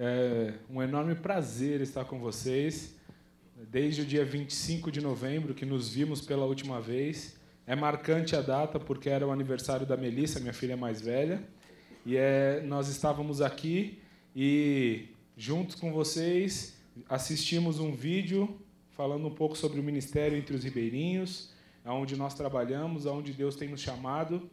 É um enorme prazer estar com vocês. Desde o dia 25 de novembro, que nos vimos pela última vez. É marcante a data, porque era o aniversário da Melissa, minha filha mais velha. E é, nós estávamos aqui e, juntos com vocês, assistimos um vídeo falando um pouco sobre o ministério entre os ribeirinhos, aonde nós trabalhamos, aonde Deus tem nos chamado,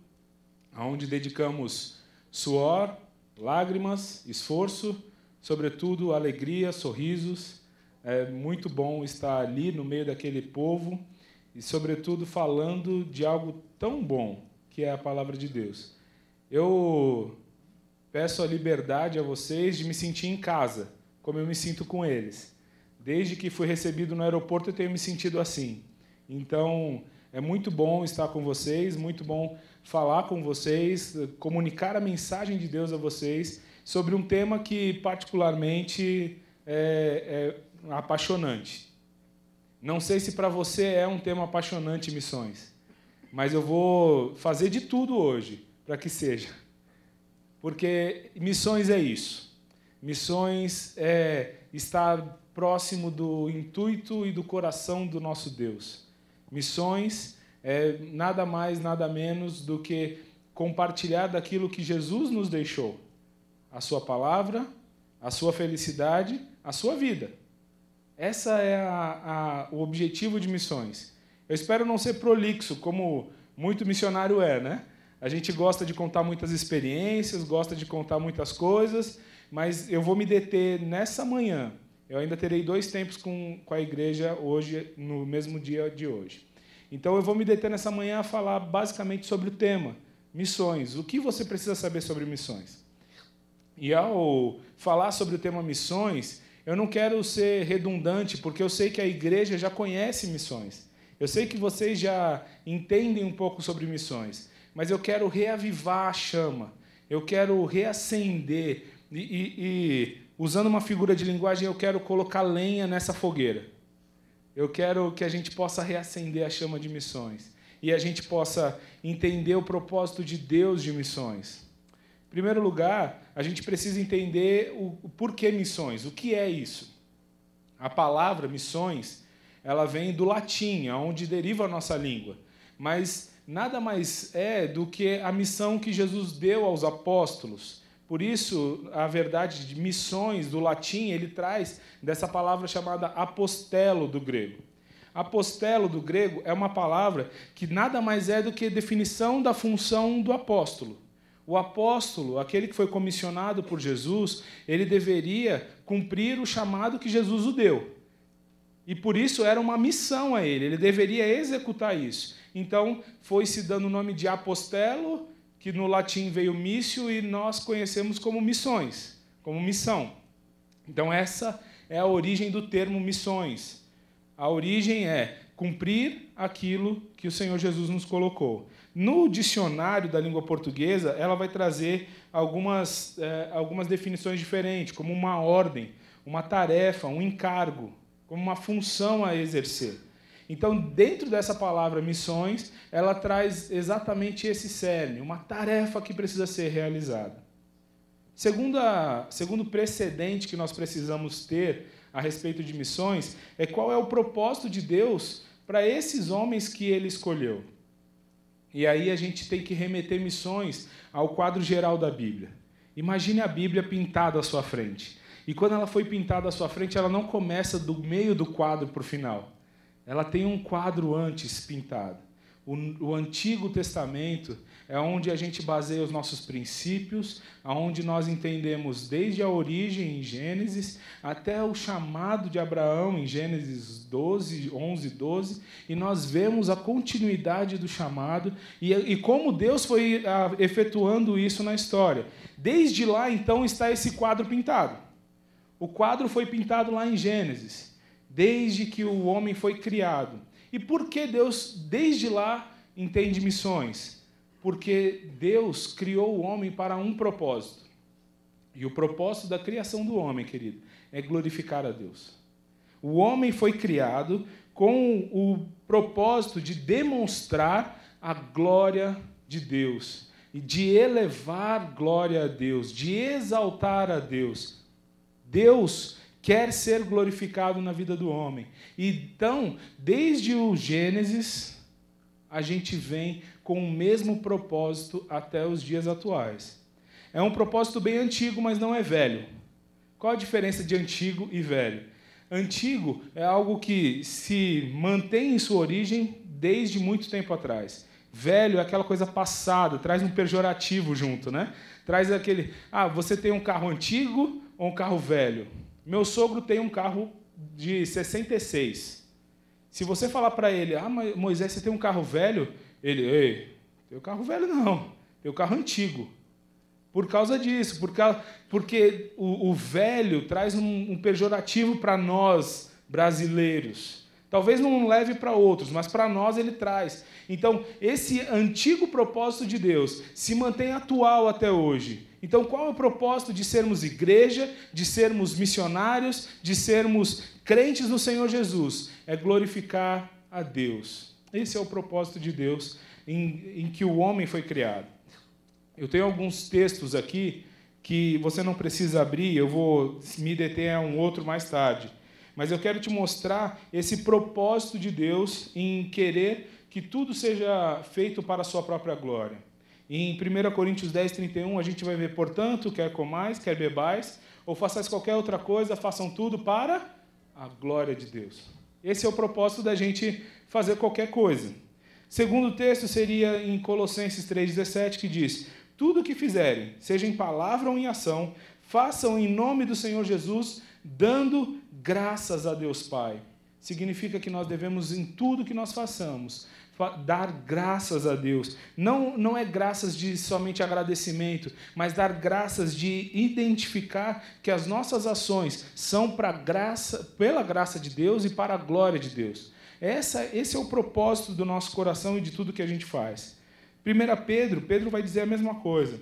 aonde dedicamos suor, lágrimas, esforço sobretudo alegria, sorrisos. É muito bom estar ali no meio daquele povo e, sobretudo, falando de algo tão bom que é a palavra de Deus. Eu peço a liberdade a vocês de me sentir em casa, como eu me sinto com eles. Desde que fui recebido no aeroporto, eu tenho me sentido assim. Então, é muito bom estar com vocês, muito bom falar com vocês, comunicar a mensagem de Deus a vocês sobre um tema que, particularmente, é, é apaixonante. Não sei se para você é um tema apaixonante missões, mas eu vou fazer de tudo hoje para que seja. Porque missões é isso. Missões é estar próximo do intuito e do coração do nosso Deus. Missões é nada mais, nada menos do que compartilhar daquilo que Jesus nos deixou a sua palavra, a sua felicidade, a sua vida. Essa é a, a, o objetivo de missões. Eu espero não ser prolixo, como muito missionário é, né? A gente gosta de contar muitas experiências, gosta de contar muitas coisas, mas eu vou me deter nessa manhã. Eu ainda terei dois tempos com, com a igreja hoje, no mesmo dia de hoje. Então eu vou me deter nessa manhã a falar basicamente sobre o tema, missões. O que você precisa saber sobre missões? E ao falar sobre o tema missões, eu não quero ser redundante, porque eu sei que a igreja já conhece missões. Eu sei que vocês já entendem um pouco sobre missões, mas eu quero reavivar a chama, eu quero reacender, e, e, e usando uma figura de linguagem, eu quero colocar lenha nessa fogueira. Eu quero que a gente possa reacender a chama de missões e a gente possa entender o propósito de Deus de missões primeiro lugar, a gente precisa entender o, o porquê missões, o que é isso. A palavra missões, ela vem do latim, onde deriva a nossa língua. Mas nada mais é do que a missão que Jesus deu aos apóstolos. Por isso, a verdade de missões do latim, ele traz dessa palavra chamada apostelo do grego. Apostelo do grego é uma palavra que nada mais é do que definição da função do apóstolo. O apóstolo, aquele que foi comissionado por Jesus, ele deveria cumprir o chamado que Jesus o deu. E por isso era uma missão a ele, ele deveria executar isso. Então foi se dando o nome de apostelo, que no latim veio missio e nós conhecemos como missões, como missão. Então essa é a origem do termo missões. A origem é cumprir aquilo que o Senhor Jesus nos colocou. No dicionário da língua portuguesa, ela vai trazer algumas, eh, algumas definições diferentes, como uma ordem, uma tarefa, um encargo, como uma função a exercer. Então, dentro dessa palavra missões, ela traz exatamente esse cerne, uma tarefa que precisa ser realizada. Segunda, segundo precedente que nós precisamos ter a respeito de missões é qual é o propósito de Deus para esses homens que ele escolheu. E aí a gente tem que remeter missões ao quadro geral da Bíblia. Imagine a Bíblia pintada à sua frente. E quando ela foi pintada à sua frente, ela não começa do meio do quadro para o final. Ela tem um quadro antes pintado. O, o, Antigo Testamento é onde a gente baseia os nossos princípios, aonde nós entendemos desde a origem em Gênesis até o chamado de Abraão em Gênesis 12, 11, 12, e nós vemos a continuidade do chamado e, e como Deus foi a, ah, efetuando isso na história. Desde lá, então, está esse quadro pintado. O quadro foi pintado lá em Gênesis, desde que o homem foi criado e por que Deus, desde lá, entende missões? Porque Deus criou o homem para um propósito. E o propósito da criação do homem, querido, é glorificar a Deus. O homem foi criado com o propósito de demonstrar a glória de Deus, e de elevar glória a Deus, de exaltar a Deus. Deus quer ser glorificado na vida do homem. Então, desde o Gênesis, a gente vem com o mesmo propósito até os dias atuais. É um propósito bem antigo, mas não é velho. Qual a diferença de antigo e velho? Antigo é algo que se mantém em sua origem desde muito tempo atrás. Velho é aquela coisa passada, traz um pejorativo junto, né? Traz aquele, ah, você tem um carro antigo ou um carro velho? Meu sogro tem um carro de 66. Se você falar para ele, ah, Moisés, você tem um carro velho? Ele, ei, um carro velho não, tem um carro antigo. Por causa disso, por causa, porque o, o velho traz um, um pejorativo para nós brasileiros. Talvez não leve para outros, mas para nós ele traz. Então, esse antigo propósito de Deus se mantém atual até hoje. Então, qual é o propósito de sermos igreja, de sermos missionários, de sermos crentes no Senhor Jesus? É glorificar a Deus. Esse é o propósito de Deus em, em que o homem foi criado. Eu tenho alguns textos aqui que você não precisa abrir, eu vou me deter a um outro mais tarde. Mas eu quero te mostrar esse propósito de Deus em querer que tudo seja feito para a sua própria glória. Em 1 Coríntios 10, 31, a gente vai ver, portanto, quer comais, quer bebais, ou façais qualquer outra coisa, façam tudo para a glória de Deus. Esse é o propósito da gente fazer qualquer coisa. Segundo texto seria em Colossenses 3,17, que diz: Tudo o que fizerem, seja em palavra ou em ação, façam em nome do Senhor Jesus, dando graças a Deus Pai. Significa que nós devemos, em tudo que nós façamos, dar graças a Deus. Não, não é graças de somente agradecimento, mas dar graças de identificar que as nossas ações são para graça, pela graça de Deus e para a glória de Deus. Essa, esse é o propósito do nosso coração e de tudo que a gente faz. 1 Pedro, Pedro vai dizer a mesma coisa.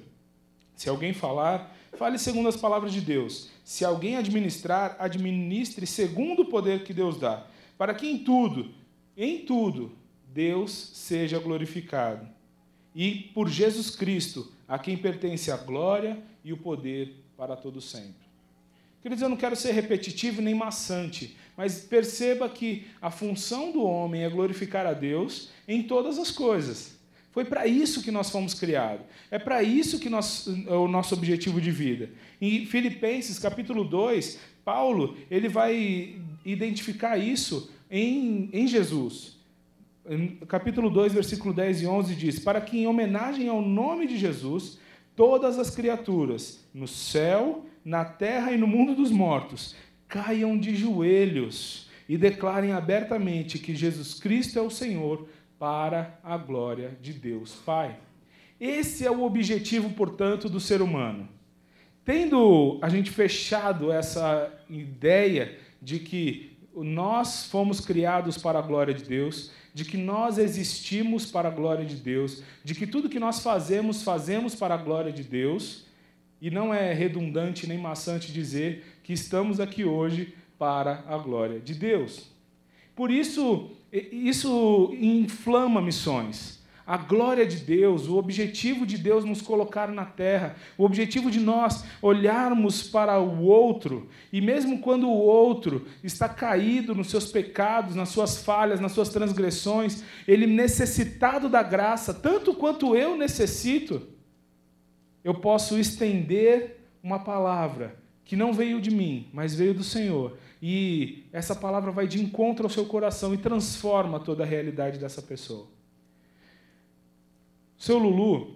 Se alguém falar, fale segundo as palavras de Deus. Se alguém administrar, administre segundo o poder que Deus dá, para que em tudo, em tudo, Deus seja glorificado. E por Jesus Cristo, a quem pertence a glória e o poder para todo sempre. Queridos, eu não quero ser repetitivo nem maçante, mas perceba que a função do homem é glorificar a Deus em todas as coisas. Foi para isso que nós fomos criados. É para isso que nós, é o nosso objetivo de vida. Em Filipenses, capítulo 2, Paulo ele vai identificar isso em, em Jesus capítulo 2, versículo 10 e 11 diz: Para que, em homenagem ao nome de Jesus, todas as criaturas, no céu, na terra e no mundo dos mortos, caiam de joelhos e declarem abertamente que Jesus Cristo é o Senhor, para a glória de Deus Pai. Esse é o objetivo, portanto, do ser humano. Tendo a gente fechado essa ideia de que nós fomos criados para a glória de Deus, de que nós existimos para a glória de Deus, de que tudo que nós fazemos, fazemos para a glória de Deus, e não é redundante nem maçante dizer que estamos aqui hoje para a glória de Deus. Por isso, isso inflama missões a glória de Deus, o objetivo de Deus nos colocar na terra, o objetivo de nós olharmos para o outro, e mesmo quando o outro está caído nos seus pecados, nas suas falhas, nas suas transgressões, ele necessitado da graça, tanto quanto eu necessito, eu posso estender uma palavra que não veio de mim, mas veio do Senhor. E essa palavra vai de encontro ao seu coração e transforma toda a realidade dessa pessoa. Seu Lulu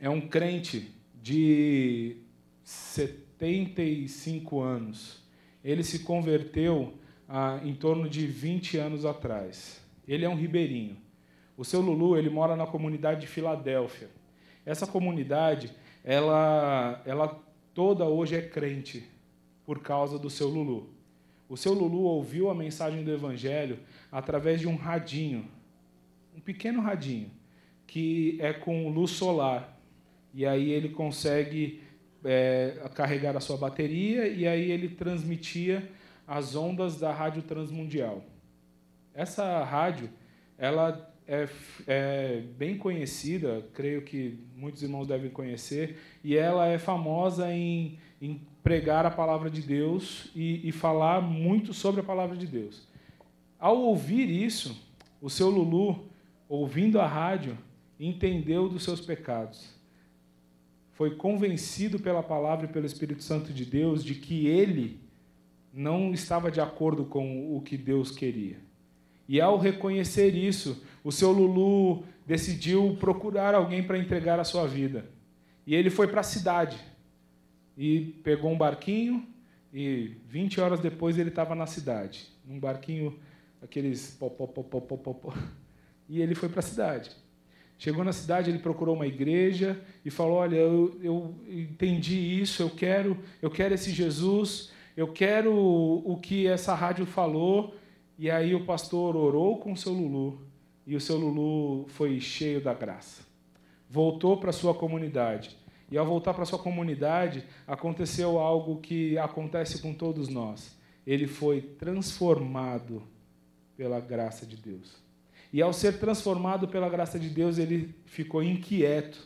é um crente de 75 anos. Ele se converteu ah, em torno de 20 anos atrás. Ele é um ribeirinho. O seu Lulu ele mora na comunidade de Filadélfia. Essa comunidade, ela, ela toda hoje é crente por causa do seu Lulu. O seu Lulu ouviu a mensagem do Evangelho através de um radinho, um pequeno radinho que é com luz solar. E aí ele consegue é, carregar a sua bateria e aí ele transmitia as ondas da rádio transmundial. Essa rádio, ela é, é, bem conhecida, creio que muitos irmãos devem conhecer, e ela é famosa em, em pregar a palavra de Deus e, e falar muito sobre a palavra de Deus. Ao ouvir isso, o seu Lulu, ouvindo a rádio, entendeu dos seus pecados, foi convencido pela palavra e pelo Espírito Santo de Deus de que ele não estava de acordo com o que Deus queria. E ao reconhecer isso, o seu Lulu decidiu procurar alguém para entregar a sua vida. E ele foi para a cidade e pegou um barquinho e 20 horas depois ele estava na cidade, num barquinho aqueles pop pop pop pop pop e ele foi para a cidade. Chegou na cidade, ele procurou uma igreja e falou: Olha, eu, eu entendi isso, eu quero, eu quero esse Jesus, eu quero o, o que essa rádio falou. E aí o pastor orou com o seu Lulu e o seu Lulu foi cheio da graça. Voltou para sua comunidade. E ao voltar para sua comunidade, aconteceu algo que acontece com todos nós. Ele foi transformado pela graça de Deus. E ao ser transformado pela graça de Deus, ele ficou inquieto.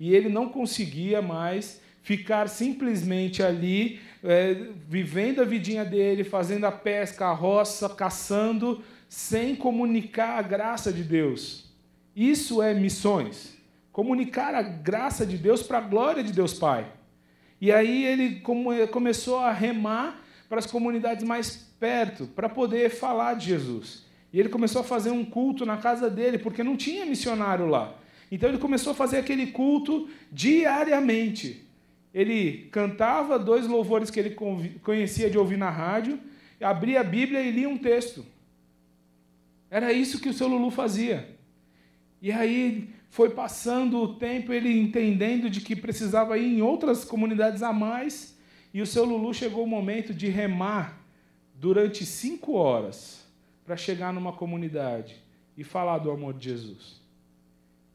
E ele não conseguia mais ficar simplesmente ali, é, vivendo a vidinha dele, fazendo a pesca, a roça, caçando, sem comunicar a graça de Deus. Isso é missões. Comunicar a graça de Deus para a glória de Deus Pai. E aí ele começou a remar para as comunidades mais perto, para poder falar de Jesus. E ele começou a fazer um culto na casa dele, porque não tinha missionário lá. Então ele começou a fazer aquele culto diariamente. Ele cantava dois louvores que ele conhecia de ouvir na rádio, abria a Bíblia e lia um texto. Era isso que o seu Lulu fazia. E aí foi passando o tempo, ele entendendo de que precisava ir em outras comunidades a mais, e o seu Lulu chegou o momento de remar durante cinco horas para chegar numa comunidade e falar do amor de Jesus.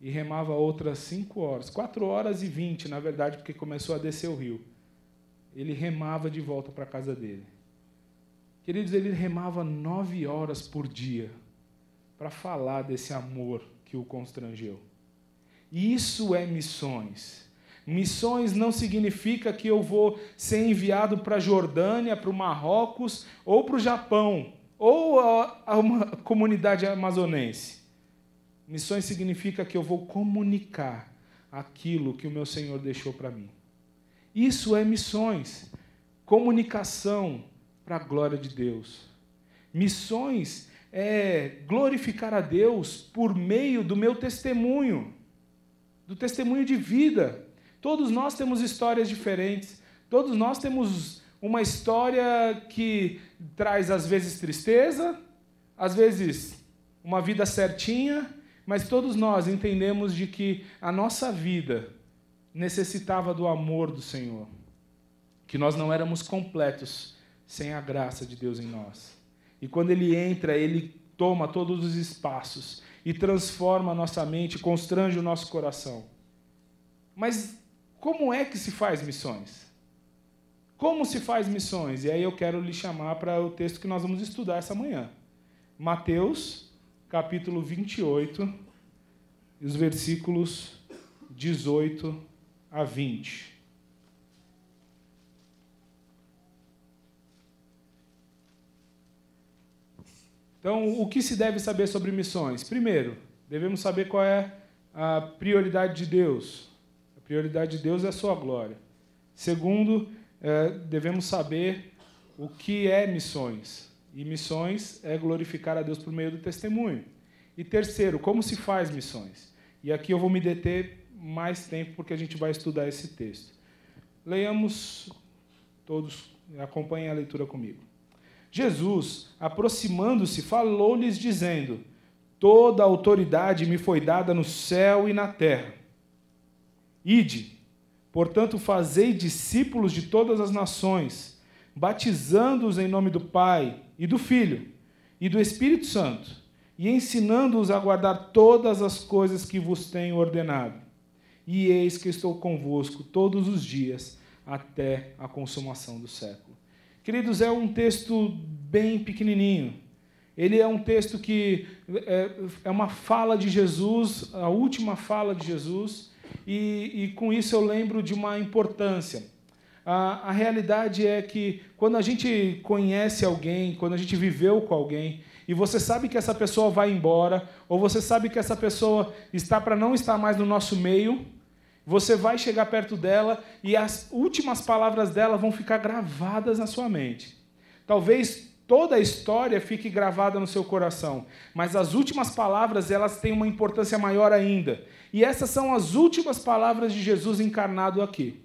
E remava outras cinco horas, quatro horas e vinte, na verdade, porque começou a descer o rio. Ele remava de volta para a casa dele. Queridos, ele remava nove horas por dia para falar desse amor que o constrangeu. E isso é missões. Missões não significa que eu vou ser enviado para a Jordânia, para o Marrocos ou para o Japão ou a, a uma comunidade amazonense? Missões significa que eu vou comunicar aquilo que o meu Senhor deixou para mim. Isso é missões, comunicação para a glória de Deus. Missões é glorificar a Deus por meio do meu testemunho, do testemunho de vida. Todos nós temos histórias diferentes, todos nós temos uma história que traz às vezes tristeza, às vezes uma vida certinha, mas todos nós entendemos de que a nossa vida necessitava do amor do Senhor, que nós não éramos completos sem a graça de Deus em nós. E quando ele entra, ele toma todos os espaços e transforma a nossa mente, constrange o nosso coração. Mas como é que se faz missões? Como se faz missões? E aí eu quero lhe chamar para o texto que nós vamos estudar essa manhã. Mateus, capítulo 28, e os versículos 18 a 20. Então, o que se deve saber sobre missões? Primeiro, devemos saber qual é a prioridade de Deus. A prioridade de Deus é a sua glória. Segundo, é, devemos saber o que é missões. E missões é glorificar a Deus por meio do testemunho. E terceiro, como se faz missões? E aqui eu vou me deter mais tempo porque a gente vai estudar esse texto. Leiamos todos, acompanhem a leitura comigo. Jesus, aproximando-se, falou-lhes dizendo: Toda a autoridade me foi dada no céu e na terra. Ide Portanto, fazei discípulos de todas as nações, batizando-os em nome do Pai e do Filho e do Espírito Santo, e ensinando-os a guardar todas as coisas que vos tenho ordenado. E eis que estou convosco todos os dias até a consumação do século. Queridos, é um texto bem pequenininho. Ele é um texto que é, é uma fala de Jesus, a última fala de Jesus e, e com isso eu lembro de uma importância. A, a realidade é que quando a gente conhece alguém, quando a gente viveu com alguém, e você sabe que essa pessoa vai embora, ou você sabe que essa pessoa está para não estar mais no nosso meio, você vai chegar perto dela e as últimas palavras dela vão ficar gravadas na sua mente. Talvez toda a história fique gravada no seu coração, mas as últimas palavras elas têm uma importância maior ainda. E essas são as últimas palavras de Jesus encarnado aqui.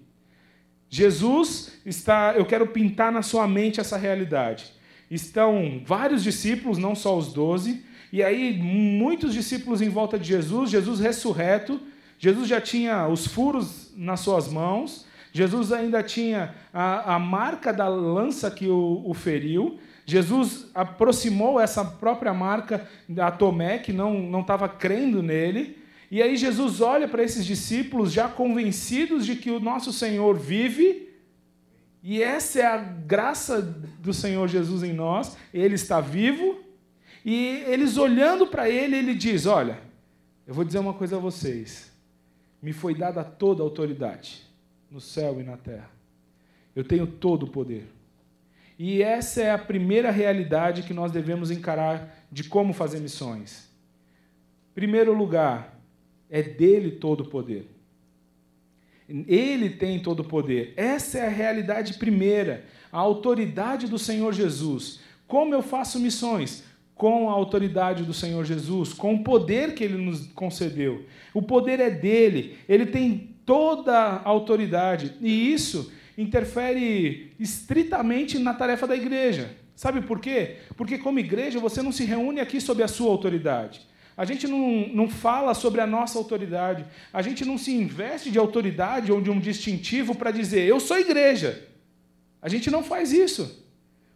Jesus está, eu quero pintar na sua mente essa realidade. Estão vários discípulos, não só os doze, e aí muitos discípulos em volta de Jesus, Jesus ressurreto, Jesus já tinha os furos nas suas mãos, Jesus ainda tinha a, a marca da lança que o, o feriu, Jesus aproximou essa própria marca a Tomé, que não estava crendo nele, e aí Jesus olha para esses discípulos já convencidos de que o nosso Senhor vive, e essa é a graça do Senhor Jesus em nós, ele está vivo, e eles olhando para ele, ele diz: Olha, eu vou dizer uma coisa a vocês, me foi dada toda a autoridade, no céu e na terra, eu tenho todo o poder. E essa é a primeira realidade que nós devemos encarar de como fazer missões. Primeiro lugar, é dele todo o poder. Ele tem todo o poder. Essa é a realidade primeira, a autoridade do Senhor Jesus. Como eu faço missões? Com a autoridade do Senhor Jesus, com o poder que ele nos concedeu. O poder é dele, ele tem toda a autoridade. E isso interfere estritamente na tarefa da igreja. Sabe por quê? Porque, como igreja, você não se reúne aqui sob a sua autoridade. A gente não, não fala sobre a nossa autoridade. A gente não se investe de autoridade ou de um distintivo para dizer eu sou igreja. A gente não faz isso.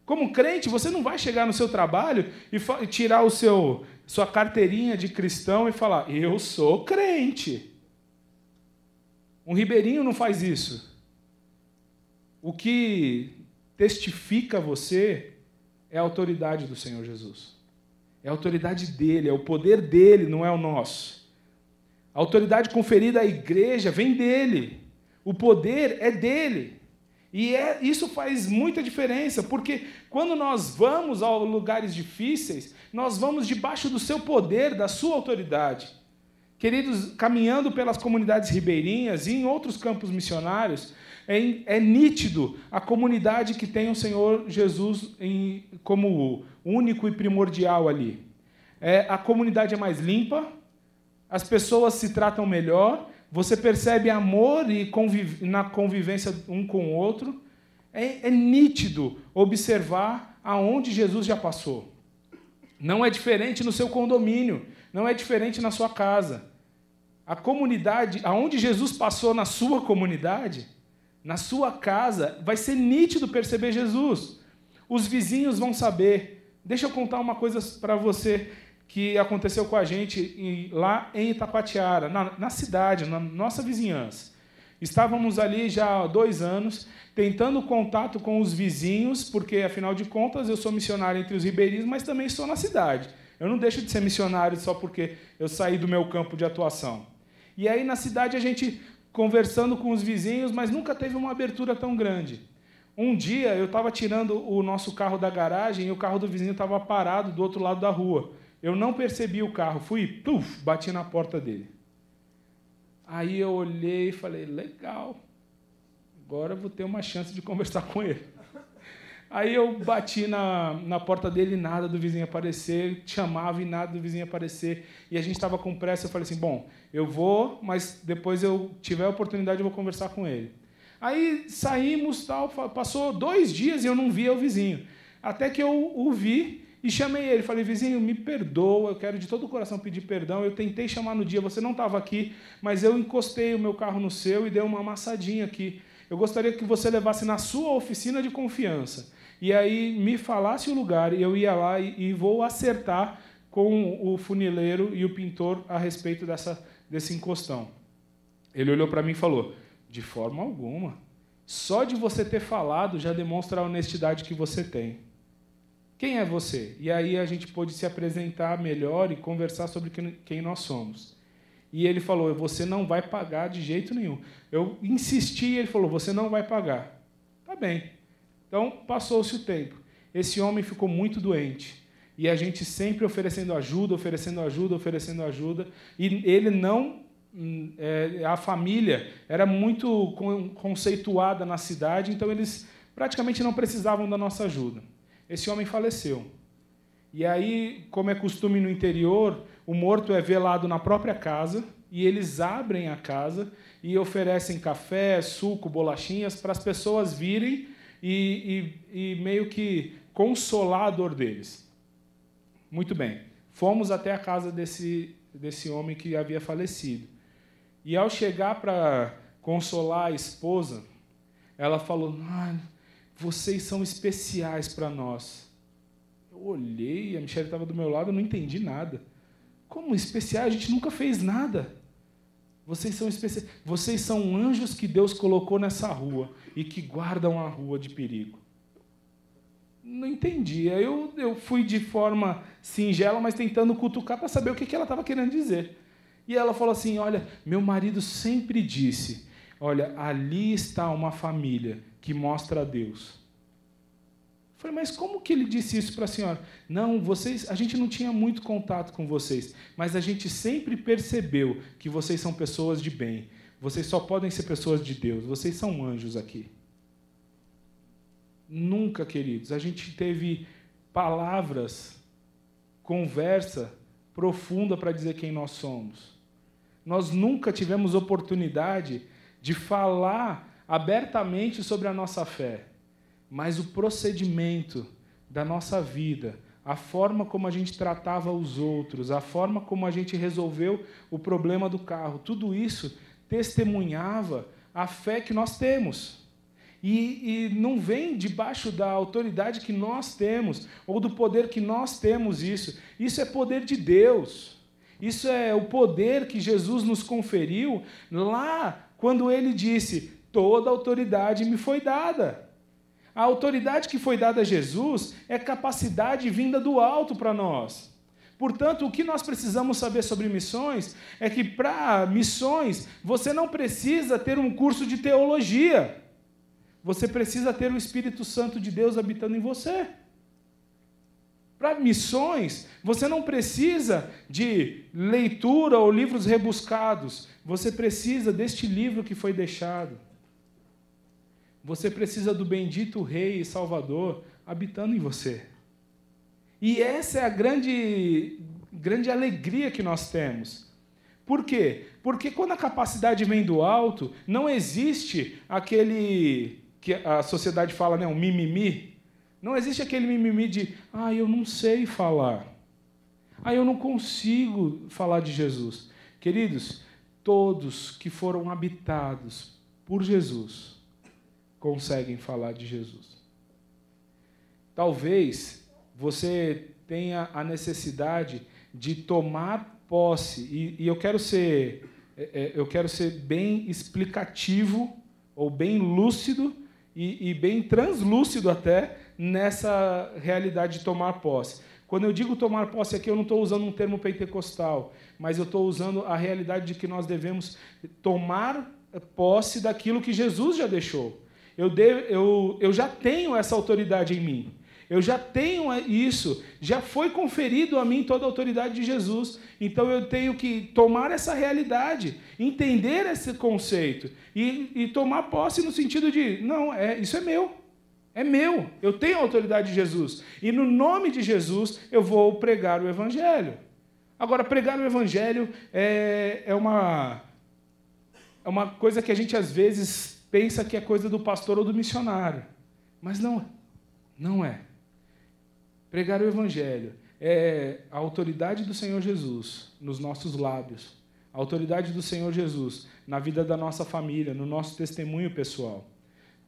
Como crente, você não vai chegar no seu trabalho e tirar o seu sua carteirinha de cristão e falar eu sou crente. Um ribeirinho não faz isso. O que testifica você é a autoridade do Senhor Jesus. É a autoridade dele, é o poder dele, não é o nosso. A autoridade conferida à igreja vem dele. O poder é dele. E é, isso faz muita diferença, porque quando nós vamos a lugares difíceis, nós vamos debaixo do seu poder, da sua autoridade. Queridos, caminhando pelas comunidades ribeirinhas e em outros campos missionários, é, é nítido a comunidade que tem o Senhor Jesus em, como único e primordial ali. É, a comunidade é mais limpa, as pessoas se tratam melhor, você percebe amor e conviv na convivência um com o outro. É, é nítido observar aonde Jesus já passou. Não é diferente no seu condomínio, não é diferente na sua casa. A comunidade, aonde Jesus passou na sua comunidade, na sua casa, vai ser nítido perceber Jesus. Os vizinhos vão saber, Deixa eu contar uma coisa para você que aconteceu com a gente lá em Itapatiara, na, na cidade, na nossa vizinhança. Estávamos ali já há dois anos, tentando contato com os vizinhos, porque, afinal de contas, eu sou missionário entre os ribeirinhos, mas também estou na cidade. Eu não deixo de ser missionário só porque eu saí do meu campo de atuação. E aí, na cidade, a gente conversando com os vizinhos, mas nunca teve uma abertura tão grande. Um dia eu estava tirando o nosso carro da garagem e o carro do vizinho estava parado do outro lado da rua. Eu não percebi o carro, fui, puf, bati na porta dele. Aí eu olhei e falei: legal, agora eu vou ter uma chance de conversar com ele. Aí eu bati na, na porta dele, nada do vizinho aparecer, chamava e nada do vizinho aparecer. E a gente estava com pressa, eu falei assim, bom, eu vou, mas depois eu tiver a oportunidade eu vou conversar com ele. Aí saímos, tal, passou dois dias e eu não via é o vizinho. Até que eu o vi e chamei ele. Falei, vizinho, me perdoa, eu quero de todo o coração pedir perdão. Eu tentei chamar no dia, você não estava aqui, mas eu encostei o meu carro no seu e dei uma amassadinha aqui. Eu gostaria que você levasse na sua oficina de confiança. E aí me falasse o lugar e eu ia lá e, e vou acertar com o funileiro e o pintor a respeito dessa, desse encostão. Ele olhou para mim e falou: de forma alguma. Só de você ter falado já demonstra a honestidade que você tem. Quem é você? E aí a gente pôde se apresentar melhor e conversar sobre quem nós somos. E ele falou: Você não vai pagar de jeito nenhum. Eu insisti e ele falou: Você não vai pagar. Tá bem. Então passou-se o tempo. Esse homem ficou muito doente. E a gente sempre oferecendo ajuda, oferecendo ajuda, oferecendo ajuda. E ele não é, a família era muito conceituada na cidade, então eles praticamente não precisavam da nossa ajuda. Esse homem faleceu. E aí, como é costume no interior, o morto é velado na própria casa e eles abrem a casa e oferecem café, suco, bolachinhas para as pessoas virem e, e, e meio que consolar a dor deles. Muito bem, fomos até a casa desse, desse homem que havia falecido. E ao chegar para consolar a esposa, ela falou: ah, vocês são especiais para nós. Eu olhei, a Michelle estava do meu lado, eu não entendi nada. Como especiais? A gente nunca fez nada. Vocês são especiais. Vocês são anjos que Deus colocou nessa rua e que guardam a rua de perigo. Não entendi. Eu, eu fui de forma singela, mas tentando cutucar para saber o que, que ela estava querendo dizer. E ela falou assim: Olha, meu marido sempre disse: Olha, ali está uma família que mostra a Deus. Eu falei, mas como que ele disse isso para a senhora? Não, vocês, a gente não tinha muito contato com vocês, mas a gente sempre percebeu que vocês são pessoas de bem. Vocês só podem ser pessoas de Deus. Vocês são anjos aqui. Nunca, queridos, a gente teve palavras, conversa profunda para dizer quem nós somos. Nós nunca tivemos oportunidade de falar abertamente sobre a nossa fé, mas o procedimento da nossa vida, a forma como a gente tratava os outros, a forma como a gente resolveu o problema do carro, tudo isso testemunhava a fé que nós temos e, e não vem debaixo da autoridade que nós temos ou do poder que nós temos isso. Isso é poder de Deus. Isso é o poder que Jesus nos conferiu lá quando ele disse: Toda autoridade me foi dada. A autoridade que foi dada a Jesus é capacidade vinda do alto para nós. Portanto, o que nós precisamos saber sobre missões é que para missões você não precisa ter um curso de teologia. Você precisa ter o Espírito Santo de Deus habitando em você. Para missões, você não precisa de leitura ou livros rebuscados. Você precisa deste livro que foi deixado. Você precisa do bendito Rei e Salvador habitando em você. E essa é a grande, grande alegria que nós temos. Por quê? Porque quando a capacidade vem do alto, não existe aquele que a sociedade fala, né, um mimimi. Não existe aquele mimimi de, ah, eu não sei falar. Ah, eu não consigo falar de Jesus. Queridos, todos que foram habitados por Jesus conseguem falar de Jesus. Talvez você tenha a necessidade de tomar posse, e, e eu quero ser é, é, eu quero ser bem explicativo ou bem lúcido e, e bem translúcido até nessa realidade de tomar posse. Quando eu digo tomar posse aqui, eu não estou usando um termo pentecostal, mas eu estou usando a realidade de que nós devemos tomar posse daquilo que Jesus já deixou. Eu, eu, eu já tenho essa autoridade em mim. Eu já tenho isso, já foi conferido a mim toda a autoridade de Jesus. Então eu tenho que tomar essa realidade, entender esse conceito e, e tomar posse no sentido de: não, é, isso é meu. É meu, eu tenho a autoridade de Jesus. E no nome de Jesus eu vou pregar o Evangelho. Agora, pregar o Evangelho é, é, uma, é uma coisa que a gente às vezes pensa que é coisa do pastor ou do missionário. Mas não, não é. Pregar o Evangelho é a autoridade do Senhor Jesus nos nossos lábios, a autoridade do Senhor Jesus na vida da nossa família, no nosso testemunho pessoal.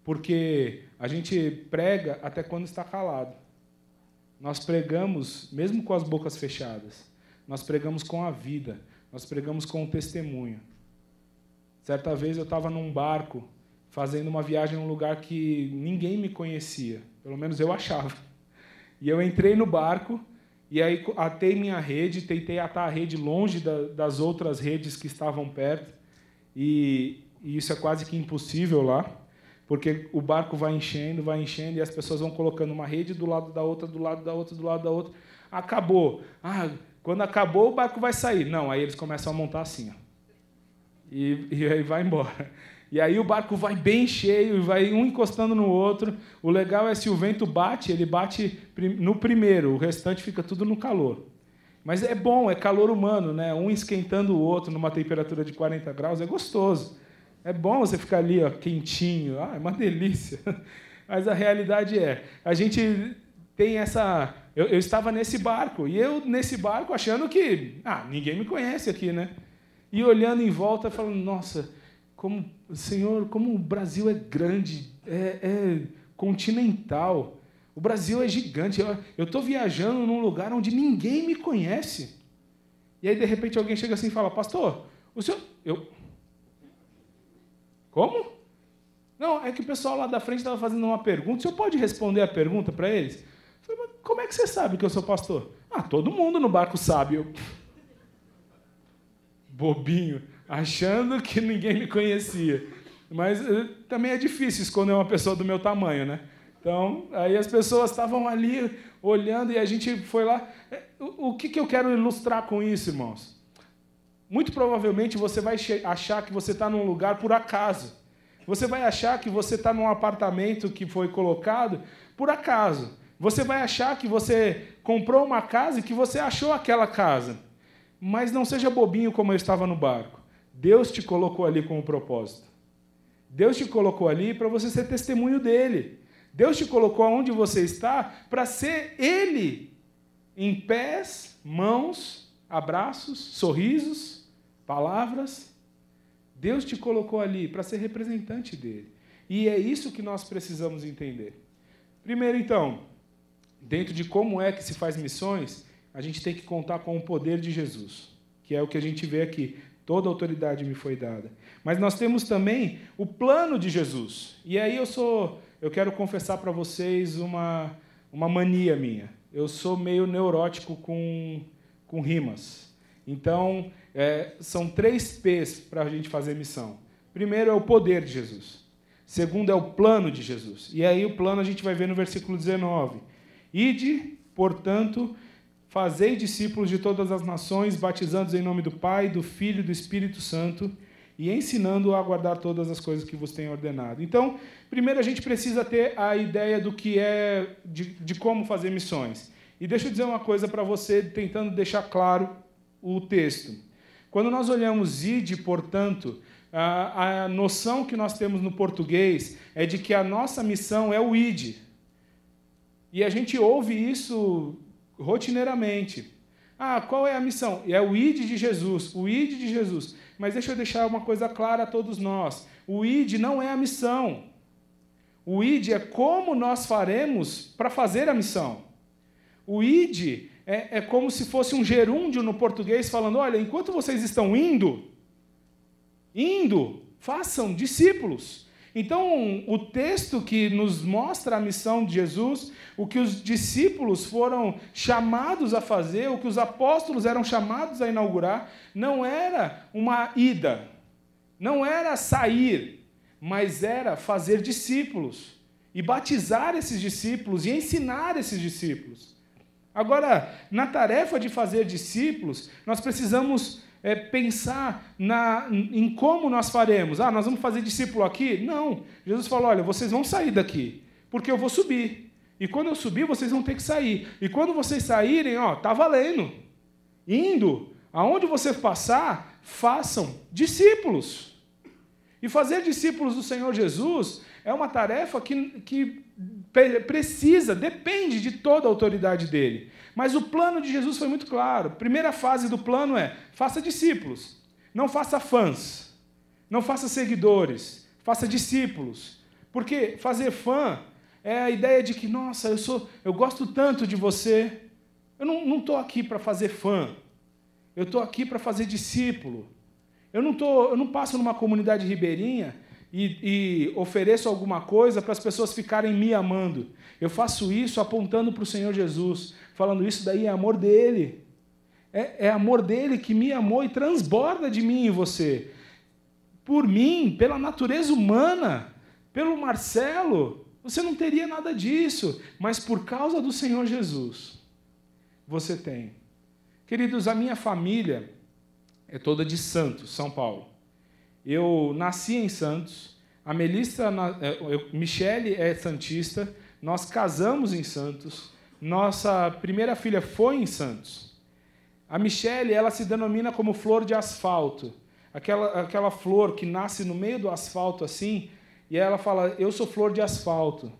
Porque a gente prega até quando está calado. Nós pregamos mesmo com as bocas fechadas. Nós pregamos com a vida. Nós pregamos com o testemunho. Certa vez eu estava num barco fazendo uma viagem num lugar que ninguém me conhecia, pelo menos eu achava. E eu entrei no barco e aí atei minha rede, tentei atar a rede longe da, das outras redes que estavam perto. E, e isso é quase que impossível lá, porque o barco vai enchendo, vai enchendo e as pessoas vão colocando uma rede do lado da outra, do lado da outra, do lado da outra. Acabou. Ah, quando acabou, o barco vai sair. Não, aí eles começam a montar assim. Ó. E, e aí vai embora. E aí o barco vai bem cheio, e vai um encostando no outro. O legal é se o vento bate, ele bate no primeiro, o restante fica tudo no calor. Mas é bom, é calor humano, né? Um esquentando o outro numa temperatura de 40 graus, é gostoso. É bom você ficar ali, ó, quentinho. Ah, é uma delícia. Mas a realidade é, a gente tem essa eu, eu, estava nesse barco, e eu nesse barco achando que ah, ninguém me conhece aqui, né? E olhando em volta, falando, nossa, como Senhor, como o Brasil é grande, é, é continental. O Brasil é gigante. Eu estou viajando num lugar onde ninguém me conhece. E aí, de repente, alguém chega assim e fala: Pastor, o senhor. Eu. Como? Não, é que o pessoal lá da frente estava fazendo uma pergunta. O senhor pode responder a pergunta para eles? Eu falei, como é que você sabe que eu sou pastor? Ah, todo mundo no barco sabe. Eu... Bobinho achando que ninguém me conhecia. Mas eh, também é difícil esconder uma pessoa do meu tamanho, né? Então, aí as pessoas estavam ali olhando e a gente foi lá. Eh, o que, que eu quero ilustrar com isso, irmãos? Muito provavelmente você vai achar que você está num lugar por acaso. Você vai achar que você está num apartamento que foi colocado por acaso. Você vai achar que você comprou uma casa e que você achou aquela casa. Mas não seja bobinho como eu estava no barco. Deus te colocou ali com um propósito. Deus te colocou ali para você ser testemunho dele. Deus te colocou onde você está para ser ele em pés, mãos, abraços, sorrisos, palavras. Deus te colocou ali para ser representante dele. E é isso que nós precisamos entender. Primeiro, então, dentro de como é que se faz missões, a gente tem que contar com o poder de Jesus, que é o que a gente vê aqui. Toda autoridade me foi dada. Mas nós temos também o plano de Jesus. E aí eu sou, eu quero confessar para vocês uma uma mania minha. Eu sou meio neurótico com com rimas. Então é, são três P's para a gente fazer missão. Primeiro é o poder de Jesus. Segundo é o plano de Jesus. E aí o plano a gente vai ver no versículo 19. Ide, portanto, Fazei discípulos de todas as nações, batizando-os em nome do Pai, do Filho e do Espírito Santo, e ensinando-os a guardar todas as coisas que vos tenho ordenado. Então, primeiro a gente precisa ter a ideia do que é, de, de como fazer missões. E deixa eu dizer uma coisa para você, tentando deixar claro o texto. Quando nós olhamos ide, portanto, a, a, noção que nós temos no português é de que a nossa missão é o id. E a gente ouve isso rotineiramente. Ah, qual é a missão? É o ID de Jesus, o ID de Jesus. Mas deixa eu deixar uma coisa clara a todos nós: o ID não é a missão. O ID é como nós faremos para fazer a missão. O ID é, é, como se fosse um gerúndio no português falando: olha, enquanto vocês estão indo, indo, façam discípulos. Então, o texto que nos mostra a missão de Jesus, o que os discípulos foram chamados a fazer, o que os apóstolos eram chamados a inaugurar, não era uma ida, não era sair, mas era fazer discípulos e batizar esses discípulos e ensinar esses discípulos. Agora, na tarefa de fazer discípulos, nós precisamos é, pensar na, em como nós faremos. Ah, nós vamos fazer discípulo aqui? Não. Jesus falou: olha, vocês vão sair daqui, porque eu vou subir. E quando eu subir, vocês vão ter que sair. E quando vocês saírem, ó, tá valendo. Indo, aonde você passar, façam discípulos. E fazer discípulos do Senhor Jesus é uma tarefa que, que precisa, depende de toda a autoridade dele. Mas o plano de Jesus foi muito claro. Primeira fase do plano é: faça discípulos, não faça fãs, não faça seguidores, faça discípulos. Porque fazer fã é a ideia de que, nossa, eu sou, eu gosto tanto de você. Eu não estou aqui para fazer fã. Eu estou aqui para fazer discípulo. Eu não, tô, eu não passo numa comunidade ribeirinha e, e, ofereço alguma coisa para as pessoas ficarem me amando. Eu faço isso apontando para o Senhor Jesus, falando isso daí é amor dele. É, é amor dele que me amou e transborda de mim e você. Por mim, pela natureza humana, pelo Marcelo, você não teria nada disso, mas por causa do Senhor Jesus, você tem. Queridos, a minha família é toda de Santos, São Paulo. Eu nasci em Santos, a Melissa, é, Michele é santista, nós casamos em Santos, nossa primeira filha foi em Santos. A Michelle, ela se denomina como flor de asfalto. Aquela, aquela flor que nasce no meio do asfalto assim, e ela fala: Eu sou flor de asfalto.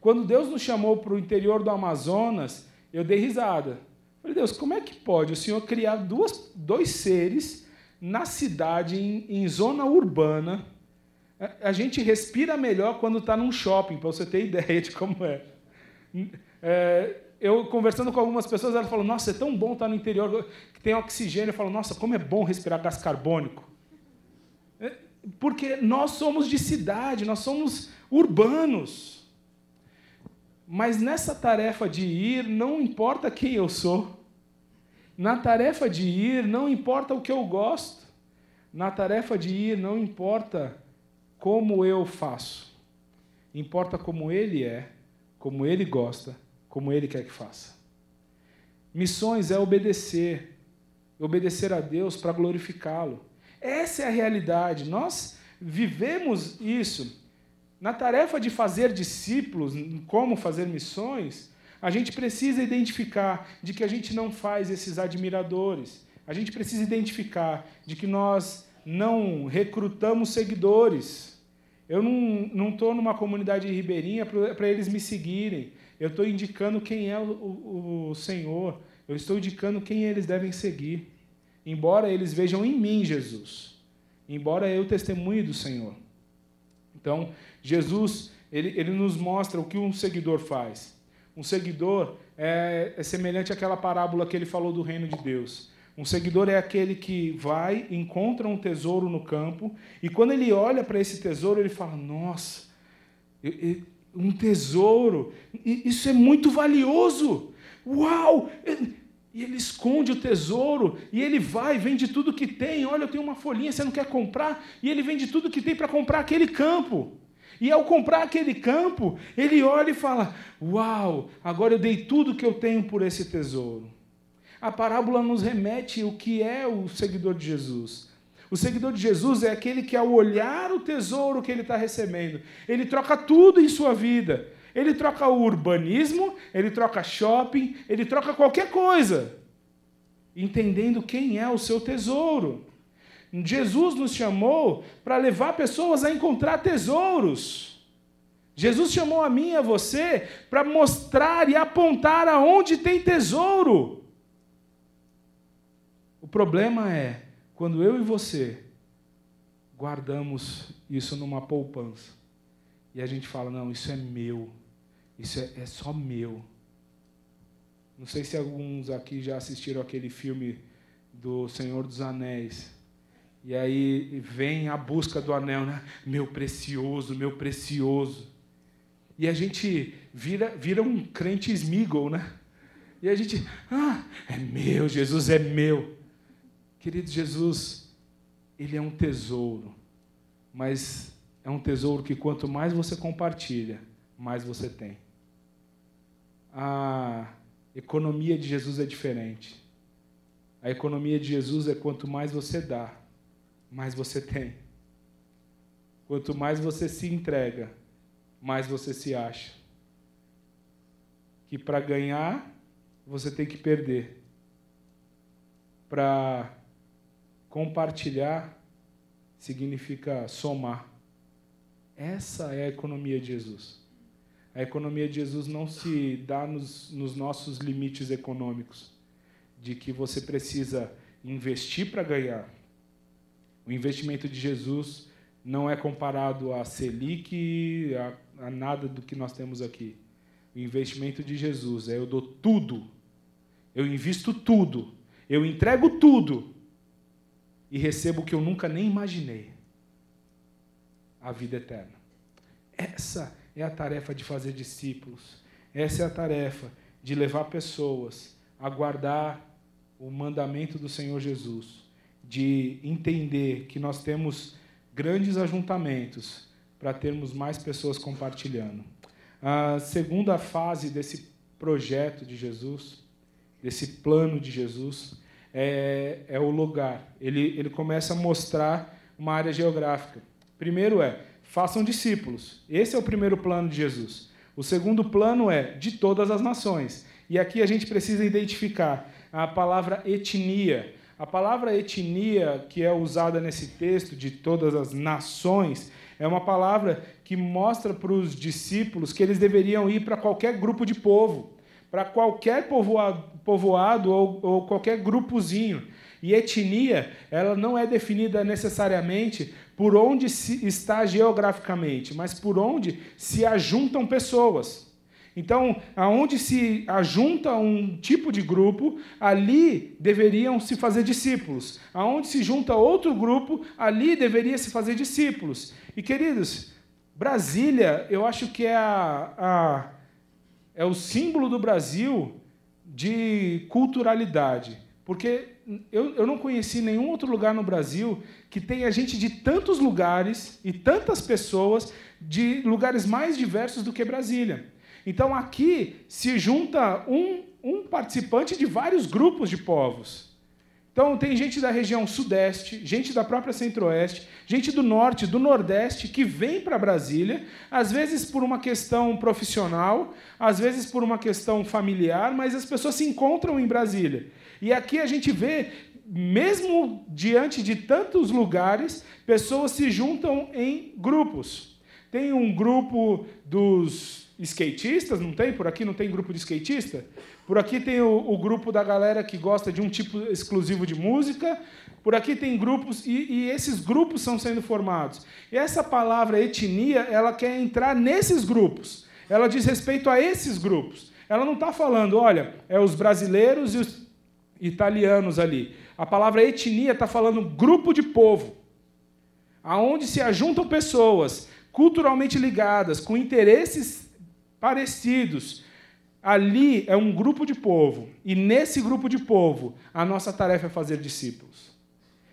Quando Deus nos chamou para o interior do Amazonas, eu dei risada. Falei, Deus, como é que pode o Senhor criar duas, dois seres na cidade, em, em zona urbana? A, gente respira melhor quando está num shopping, para você ter ideia de como é. É, eu conversando com algumas pessoas, elas falam: Nossa, é tão bom estar no interior que tem oxigênio. Eu falo: Nossa, como é bom respirar gás carbônico. É, porque nós somos de cidade, nós somos urbanos. Mas nessa tarefa de ir, não importa quem eu sou. Na tarefa de ir, não importa o que eu gosto. Na tarefa de ir, não importa como eu faço. Importa como ele é, como ele gosta como Ele quer que faça. Missões é obedecer, obedecer a Deus para glorificá-lo. Essa é a realidade. Nós vivemos isso. Na tarefa de fazer discípulos, como fazer missões, a gente precisa identificar de que a gente não faz esses admiradores. A gente precisa identificar de que nós não recrutamos seguidores. Eu não estou numa comunidade ribeirinha para eles me seguirem eu estou indicando quem é o, o, o Senhor, eu estou indicando quem eles devem seguir, embora eles vejam em mim Jesus, embora eu testemunhe do Senhor. Então, Jesus, ele, ele nos mostra o que um seguidor faz. Um seguidor é, é semelhante àquela parábola que ele falou do reino de Deus. Um seguidor é aquele que vai, encontra um tesouro no campo, e quando ele olha para esse tesouro, ele fala: Nossa, eu, eu, um tesouro. Isso é muito valioso. Uau! E ele esconde o tesouro, e ele vai, vende tudo que tem. Olha, eu tenho uma folhinha, você não quer comprar? E ele vende tudo que tem para comprar aquele campo. E ao comprar aquele campo, ele olha e fala: Uau, agora eu dei tudo que eu tenho por esse tesouro. A parábola nos remete o que é o seguidor de Jesus. O seguidor de Jesus é aquele que, ao olhar o tesouro que ele está recebendo, ele troca tudo em sua vida. Ele troca o urbanismo, ele troca shopping, ele troca qualquer coisa, entendendo quem é o seu tesouro. Jesus nos chamou para levar pessoas a encontrar tesouros. Jesus chamou a mim e a você para mostrar e apontar aonde tem tesouro. O problema é quando eu e você guardamos isso numa poupança e a gente fala: não, isso é meu, isso é, é só meu. Não sei se alguns aqui já assistiram aquele filme do Senhor dos Anéis. E aí vem a busca do anel, né? Meu precioso, meu precioso. E a gente vira, vira um crente Smiggle, né? E a gente, ah, é meu, Jesus é meu. Querido Jesus, ele é um tesouro, mas é um tesouro que quanto mais você compartilha, mais você tem. A economia de Jesus é diferente. A economia de Jesus é quanto mais você dá, mais você tem. Quanto mais você se entrega, mais você se acha. Que para ganhar, você tem que perder. Para Compartilhar significa somar. Essa é a economia de Jesus. A economia de Jesus não se dá nos, nos nossos limites econômicos, de que você precisa investir para ganhar. O investimento de Jesus não é comparado a Selic, a, a nada do que nós temos aqui. O investimento de Jesus é eu dou tudo, eu invisto tudo, eu entrego tudo e recebo o que eu nunca nem imaginei a vida eterna. Essa é a tarefa de fazer discípulos. Essa é a tarefa de levar pessoas a guardar o mandamento do Senhor Jesus, de entender que nós temos grandes ajuntamentos para termos mais pessoas compartilhando. A segunda fase desse projeto de Jesus, desse plano de Jesus, é, é o lugar. Ele, ele começa a mostrar uma área geográfica. Primeiro é, façam discípulos. Esse é o primeiro plano de Jesus. O segundo plano é de todas as nações. E aqui a gente precisa identificar a palavra etnia. A palavra etnia, que é usada nesse texto de todas as nações, é uma palavra que mostra para os discípulos que eles deveriam ir para qualquer grupo de povo para qualquer povoado, povoado ou, ou qualquer grupozinho. E etnia, ela não é definida necessariamente por onde se está geograficamente, mas por onde se ajuntam pessoas. Então, aonde se ajunta um tipo de grupo, ali deveriam se fazer discípulos. Aonde se junta outro grupo, ali deveria se fazer discípulos. E queridos, Brasília, eu acho que é a, a é o símbolo do Brasil de culturalidade. Porque eu, eu não conheci nenhum outro lugar no Brasil que tenha gente de tantos lugares e tantas pessoas, de lugares mais diversos do que Brasília. Então aqui se junta um, um participante de vários grupos de povos. Então, tem gente da região sudeste, gente da própria centro-oeste, gente do norte, do nordeste, que vem para Brasília, às vezes por uma questão profissional, às vezes por uma questão familiar, mas as pessoas se encontram em Brasília. E aqui a gente vê, mesmo diante de tantos lugares, pessoas se juntam em grupos. Tem um grupo dos skatistas, não tem? Por aqui não tem grupo de skatista? Por aqui tem o, o grupo da galera que gosta de um tipo exclusivo de música. Por aqui tem grupos, e, e esses grupos são sendo formados. E essa palavra etnia, ela quer entrar nesses grupos. Ela diz respeito a esses grupos. Ela não está falando, olha, é os brasileiros e os italianos ali. A palavra etnia está falando grupo de povo, aonde se ajuntam pessoas culturalmente ligadas, com interesses parecidos. Ali é um grupo de povo, e nesse grupo de povo, a nossa tarefa é fazer discípulos.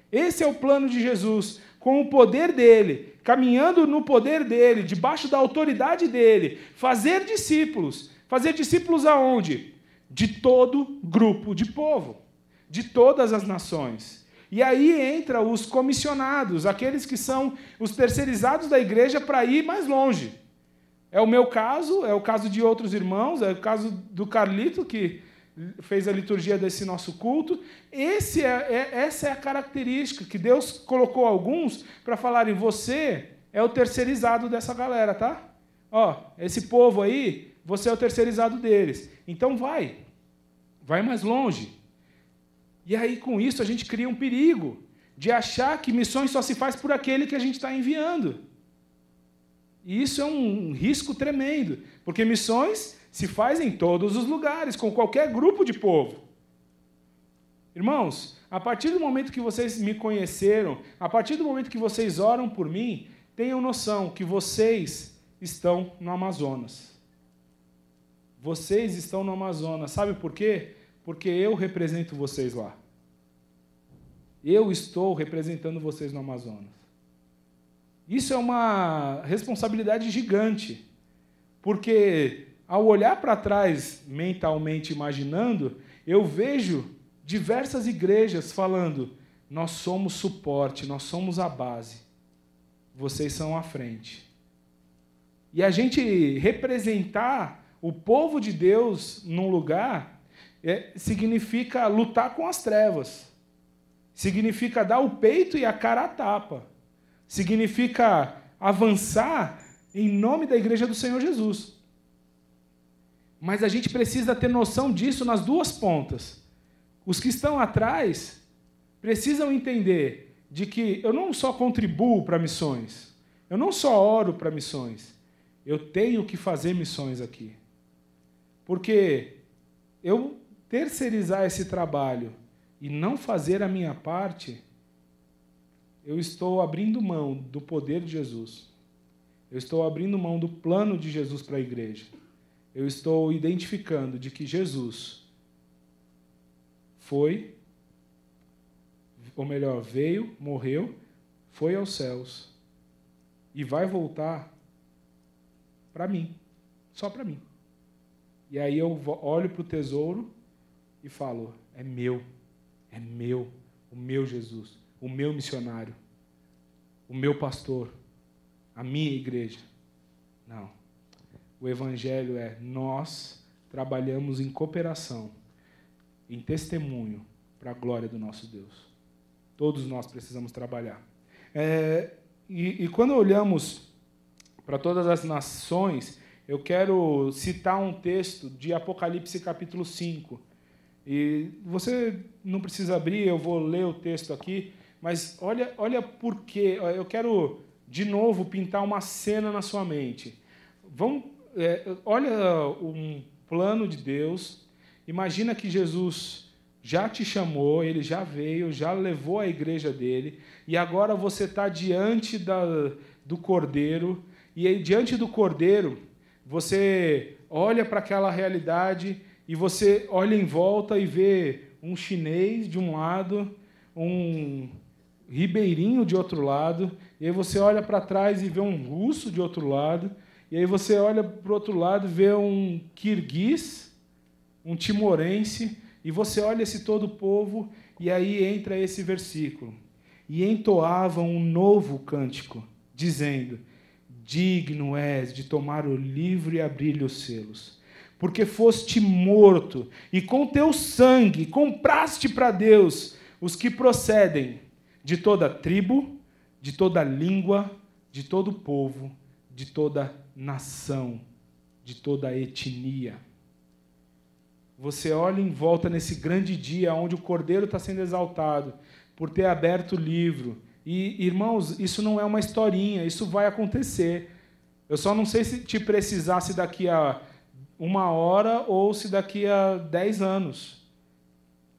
Esse é o plano de Jesus, com o poder dele, caminhando no poder dele, debaixo da autoridade dele, fazer discípulos. Fazer discípulos aonde? De todo grupo de povo, de todas as nações. E aí entra os comissionados, aqueles que são os terceirizados da igreja para ir mais longe. É o meu caso, é o caso de outros irmãos, é o caso do Carlito, que fez a liturgia desse nosso culto. Esse é, é, essa é a característica que Deus colocou alguns para falarem: você é o terceirizado dessa galera, tá? Ó, esse povo aí, você é o terceirizado deles. Então vai, vai mais longe. E aí com isso a gente cria um perigo de achar que missões só se faz por aquele que a gente está enviando. E isso é um risco tremendo, porque missões se fazem em todos os lugares, com qualquer grupo de povo. Irmãos, a partir do momento que vocês me conheceram, a partir do momento que vocês oram por mim, tenham noção que vocês estão no Amazonas. Vocês estão no Amazonas. Sabe por quê? Porque eu represento vocês lá. Eu estou representando vocês no Amazonas. Isso é uma responsabilidade gigante, porque ao olhar para trás mentalmente imaginando, eu vejo diversas igrejas falando: nós somos suporte, nós somos a base, vocês são a frente. E a gente representar o povo de Deus num lugar é, significa lutar com as trevas, significa dar o peito e a cara a tapa significa avançar em nome da igreja do Senhor Jesus. Mas a gente precisa ter noção disso nas duas pontas. Os que estão atrás precisam entender de que eu não só contribuo para missões, eu não só oro para missões, eu tenho que fazer missões aqui. Porque eu terceirizar esse trabalho e não fazer a minha parte eu estou abrindo mão do poder de Jesus. Eu estou abrindo mão do plano de Jesus para a igreja. Eu estou identificando de que Jesus foi, ou melhor, veio, morreu, foi aos céus e vai voltar para mim, só para mim. E aí eu olho para o tesouro e falo: é meu, é meu, o meu Jesus o meu missionário, o meu pastor, a minha igreja. Não. O Evangelho é nós trabalhamos em cooperação, em testemunho para a glória do nosso Deus. Todos nós precisamos trabalhar. É, e, e quando olhamos para todas as nações, eu quero citar um texto de Apocalipse capítulo 5. E você não precisa abrir, eu vou ler o texto aqui, mas olha, olha por quê. Eu quero, de novo, pintar uma cena na sua mente. Vamos, é, olha um plano de Deus. Imagina que Jesus já te chamou, ele já veio, já levou a igreja dele, e agora você está diante da, do Cordeiro, e aí, diante do Cordeiro, você olha para aquela realidade e você olha em volta e vê um chinês de um lado, um ribeirinho de outro lado, e aí você olha para trás e vê um russo de outro lado, e aí você olha para o outro lado e vê um kirguiz, um timorense, e você olha esse todo povo, e aí entra esse versículo. E entoavam um novo cântico, dizendo: Digno és de tomar o livro e abrir-lhe os selos porque foste morto, e com teu sangue compraste para Deus os que procedem de toda tribo, de toda língua, de todo povo, de toda nação, de toda etnia. Você olha em volta nesse grande dia onde o Cordeiro está sendo exaltado por ter aberto o livro. E, irmãos, isso não é uma historinha, isso vai acontecer. Eu só não sei se te precisasse daqui a uma hora ou se daqui a dez anos.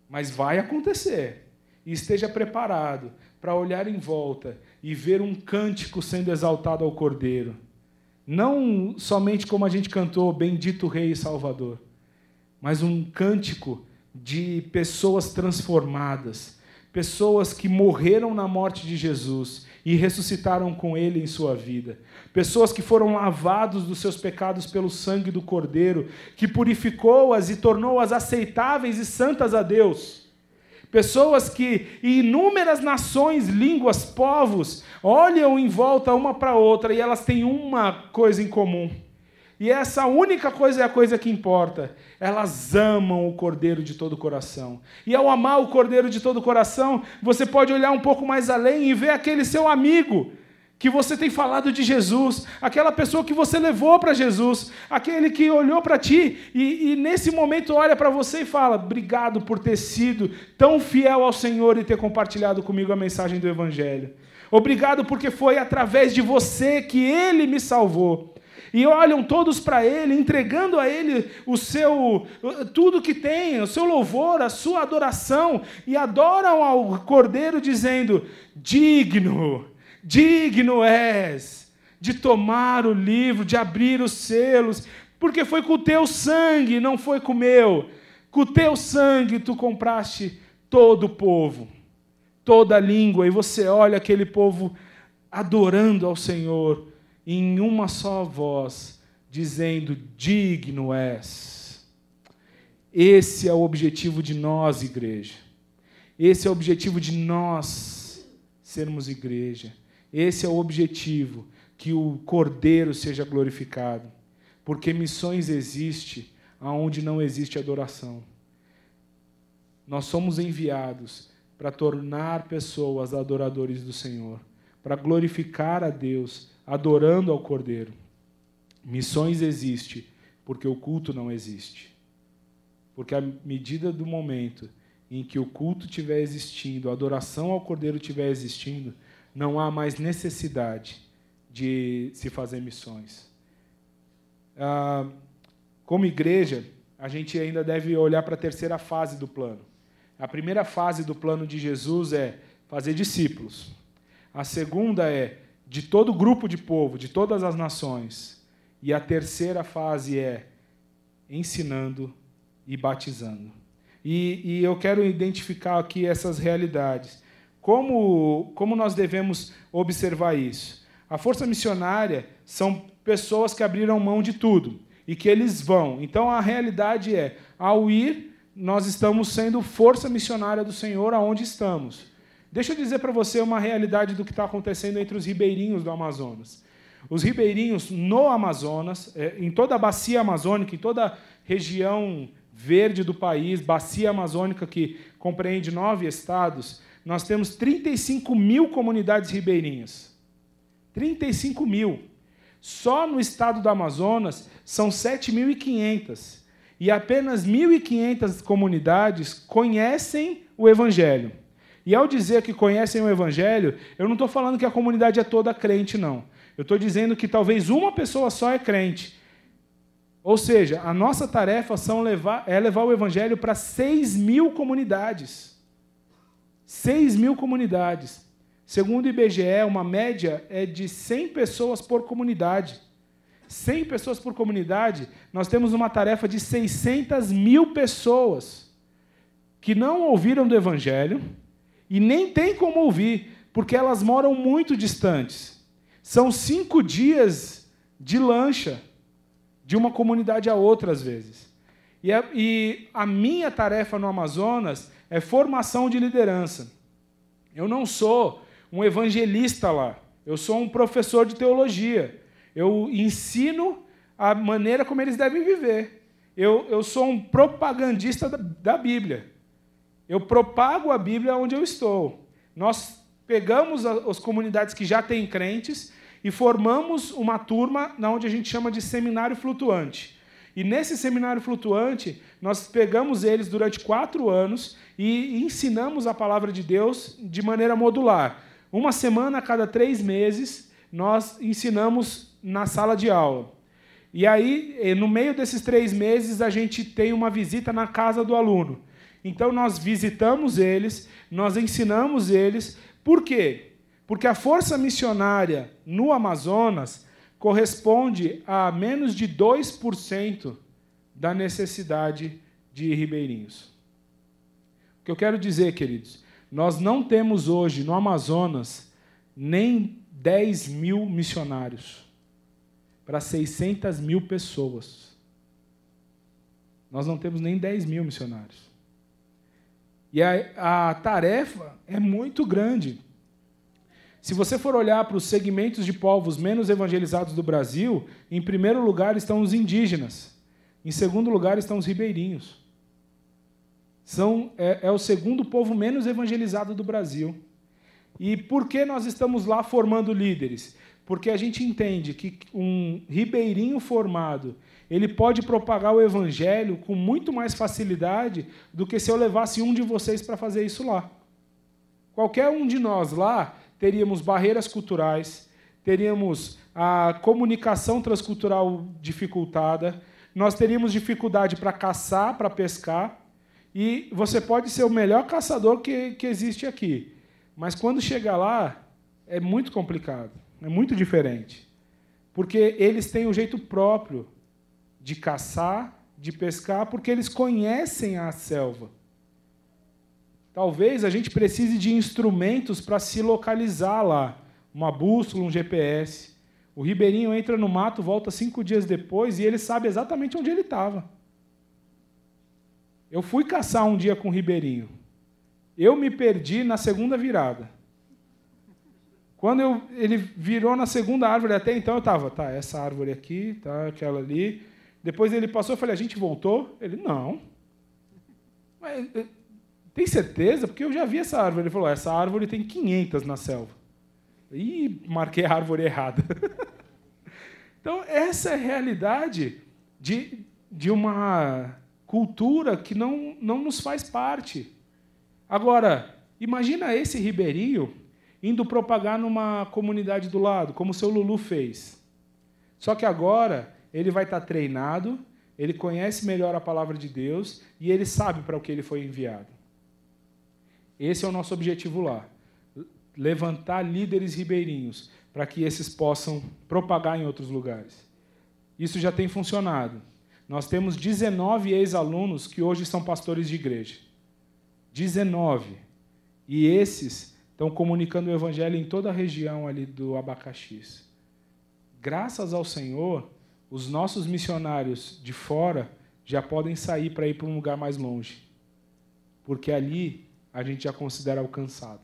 Mas vai acontecer e esteja preparado para olhar em volta e ver um cântico sendo exaltado ao Cordeiro. Não somente como a gente cantou, Bendito Rei e Salvador, mas um cântico de pessoas transformadas, pessoas que morreram na morte de Jesus e ressuscitaram com ele em sua vida, pessoas que foram lavados dos seus pecados pelo sangue do Cordeiro, que purificou-as e tornou-as aceitáveis e santas a Deus pessoas que inúmeras nações, línguas, povos olham em volta uma para outra e elas têm uma coisa em comum. E essa única coisa é a coisa que importa. Elas amam o Cordeiro de todo o coração. E ao amar o Cordeiro de todo o coração, você pode olhar um pouco mais além e ver aquele seu amigo que você tem falado de Jesus, aquela pessoa que você levou para Jesus, aquele que olhou para ti e, e, nesse momento olha para você e fala: Obrigado por ter sido tão fiel ao Senhor e ter compartilhado comigo a mensagem do Evangelho. Obrigado porque foi através de você que ele me salvou. E olham todos para ele, entregando a ele o seu tudo que tem, o seu louvor, a sua adoração, e adoram ao Cordeiro dizendo: Digno Digno és de tomar o livro, de abrir os selos, porque foi com o teu sangue, não foi com o meu. Com o teu sangue tu compraste todo o povo, toda a língua, e você olha aquele povo adorando ao Senhor em uma só voz, dizendo: Digno és. Esse é o objetivo de nós, igreja. Esse é o objetivo de nós sermos igreja esse é o objetivo, que o Cordeiro seja glorificado. Porque missões existe aonde não existe adoração. Nós somos enviados para tornar pessoas adoradores do Senhor, para glorificar a Deus, adorando ao Cordeiro. Missões existe porque o culto não existe. Porque à medida do momento em que o culto estiver existindo, a adoração ao Cordeiro estiver existindo, não há mais necessidade de se fazer missões. Ah, como igreja, a gente ainda deve olhar para a terceira fase do plano. A primeira fase do plano de Jesus é fazer discípulos. A segunda é de todo grupo de povo, de todas as nações. E a terceira fase é ensinando e batizando. E, e eu quero identificar aqui essas realidades. Como, como nós devemos observar isso? A força missionária são pessoas que abriram mão de tudo e que eles vão. Então a realidade é, ao ir, nós estamos sendo força missionária do Senhor aonde estamos. Deixa eu dizer para você uma realidade do que está acontecendo entre os ribeirinhos do Amazonas. Os ribeirinhos no Amazonas, é, em toda a bacia amazônica, em toda a região verde do país, bacia amazônica que compreende nove estados, nós temos 35 mil comunidades ribeirinhas. 35 mil. Só no estado do Amazonas são 7.500. E apenas 1.500 comunidades conhecem o Evangelho. E ao dizer que conhecem o Evangelho, eu não estou falando que a comunidade é toda crente, não. Eu estou dizendo que talvez uma pessoa só é crente. Ou seja, a nossa tarefa levar, é levar o Evangelho para 6 mil comunidades. 6 mil comunidades. Segundo o IBGE, uma média é de 100 pessoas por comunidade. 100 pessoas por comunidade, nós temos uma tarefa de 600 mil pessoas que não ouviram do Evangelho e nem tem como ouvir, porque elas moram muito distantes. São cinco dias de lancha de uma comunidade a outra, às vezes. E a, e a minha tarefa no Amazonas é formação de liderança. Eu não sou um evangelista lá, eu sou um professor de teologia. Eu ensino a maneira como eles devem viver. Eu, eu sou um propagandista da, da Bíblia. Eu propago a Bíblia onde eu estou. Nós pegamos a, as comunidades que já têm crentes e formamos uma turma na onde a gente chama de seminário flutuante. E nesse seminário flutuante, nós pegamos eles durante quatro anos e ensinamos a palavra de Deus de maneira modular. Uma semana a cada três meses, nós ensinamos na sala de aula. E aí, eh, no meio desses três meses, a gente tem uma visita na casa do aluno. Então, nós visitamos eles, nós ensinamos eles. Por quê? Porque a força missionária no Amazonas corresponde a menos de 2% da necessidade de ribeirinhos. O que eu quero dizer, queridos, nós não temos hoje no Amazonas nem 10 mil missionários para 600 mil pessoas. Nós não temos nem 10 mil missionários. E a, a tarefa é muito grande. Se você for olhar para os segmentos de povos menos evangelizados do Brasil, em primeiro lugar estão os indígenas, em segundo lugar estão os ribeirinhos. São, é, é o segundo povo menos evangelizado do Brasil. E por que nós estamos lá formando líderes? Porque a gente entende que um ribeirinho formado ele pode propagar o evangelho com muito mais facilidade do que se eu levasse um de vocês para fazer isso lá. Qualquer um de nós lá teríamos barreiras culturais, teríamos a comunicação transcultural dificultada, nós teríamos dificuldade para caçar, para pescar, e você pode ser o melhor caçador que, que existe aqui. Mas quando chega lá, é muito complicado, é muito diferente. Porque eles têm o jeito próprio de caçar, de pescar, porque eles conhecem a selva. Talvez a gente precise de instrumentos para se localizar lá uma bússola, um GPS. O ribeirinho entra no mato, volta cinco dias depois e ele sabe exatamente onde ele estava. Eu fui caçar um dia com o Ribeirinho. Eu me perdi na segunda virada. Quando eu, ele virou na segunda árvore, até então eu estava, tá, essa árvore aqui, tá, aquela ali. Depois ele passou, eu falei, a gente voltou? Ele, não. Mas, eh, tem certeza? Porque eu já vi essa árvore. Ele falou, essa árvore tem 500 na selva. E marquei a árvore errada. então, essa é a realidade de, de uma cultura que não, não nos faz parte. Agora, imagina esse ribeirinho indo propagar numa comunidade do lado, como o seu Lulu fez. Só que agora ele vai estar tá treinado, ele conhece melhor a palavra de Deus e ele sabe para o que ele foi enviado. Esse é o nosso objetivo lá: levantar líderes ribeirinhos para que esses possam propagar em outros lugares. Isso já tem funcionado. Nós temos 19 ex-alunos que hoje são pastores de igreja. 19. E esses estão comunicando o evangelho em toda a região ali do abacaxi. Graças ao Senhor, os nossos missionários de fora já podem sair para ir para um lugar mais longe. Porque ali a gente já considera alcançado.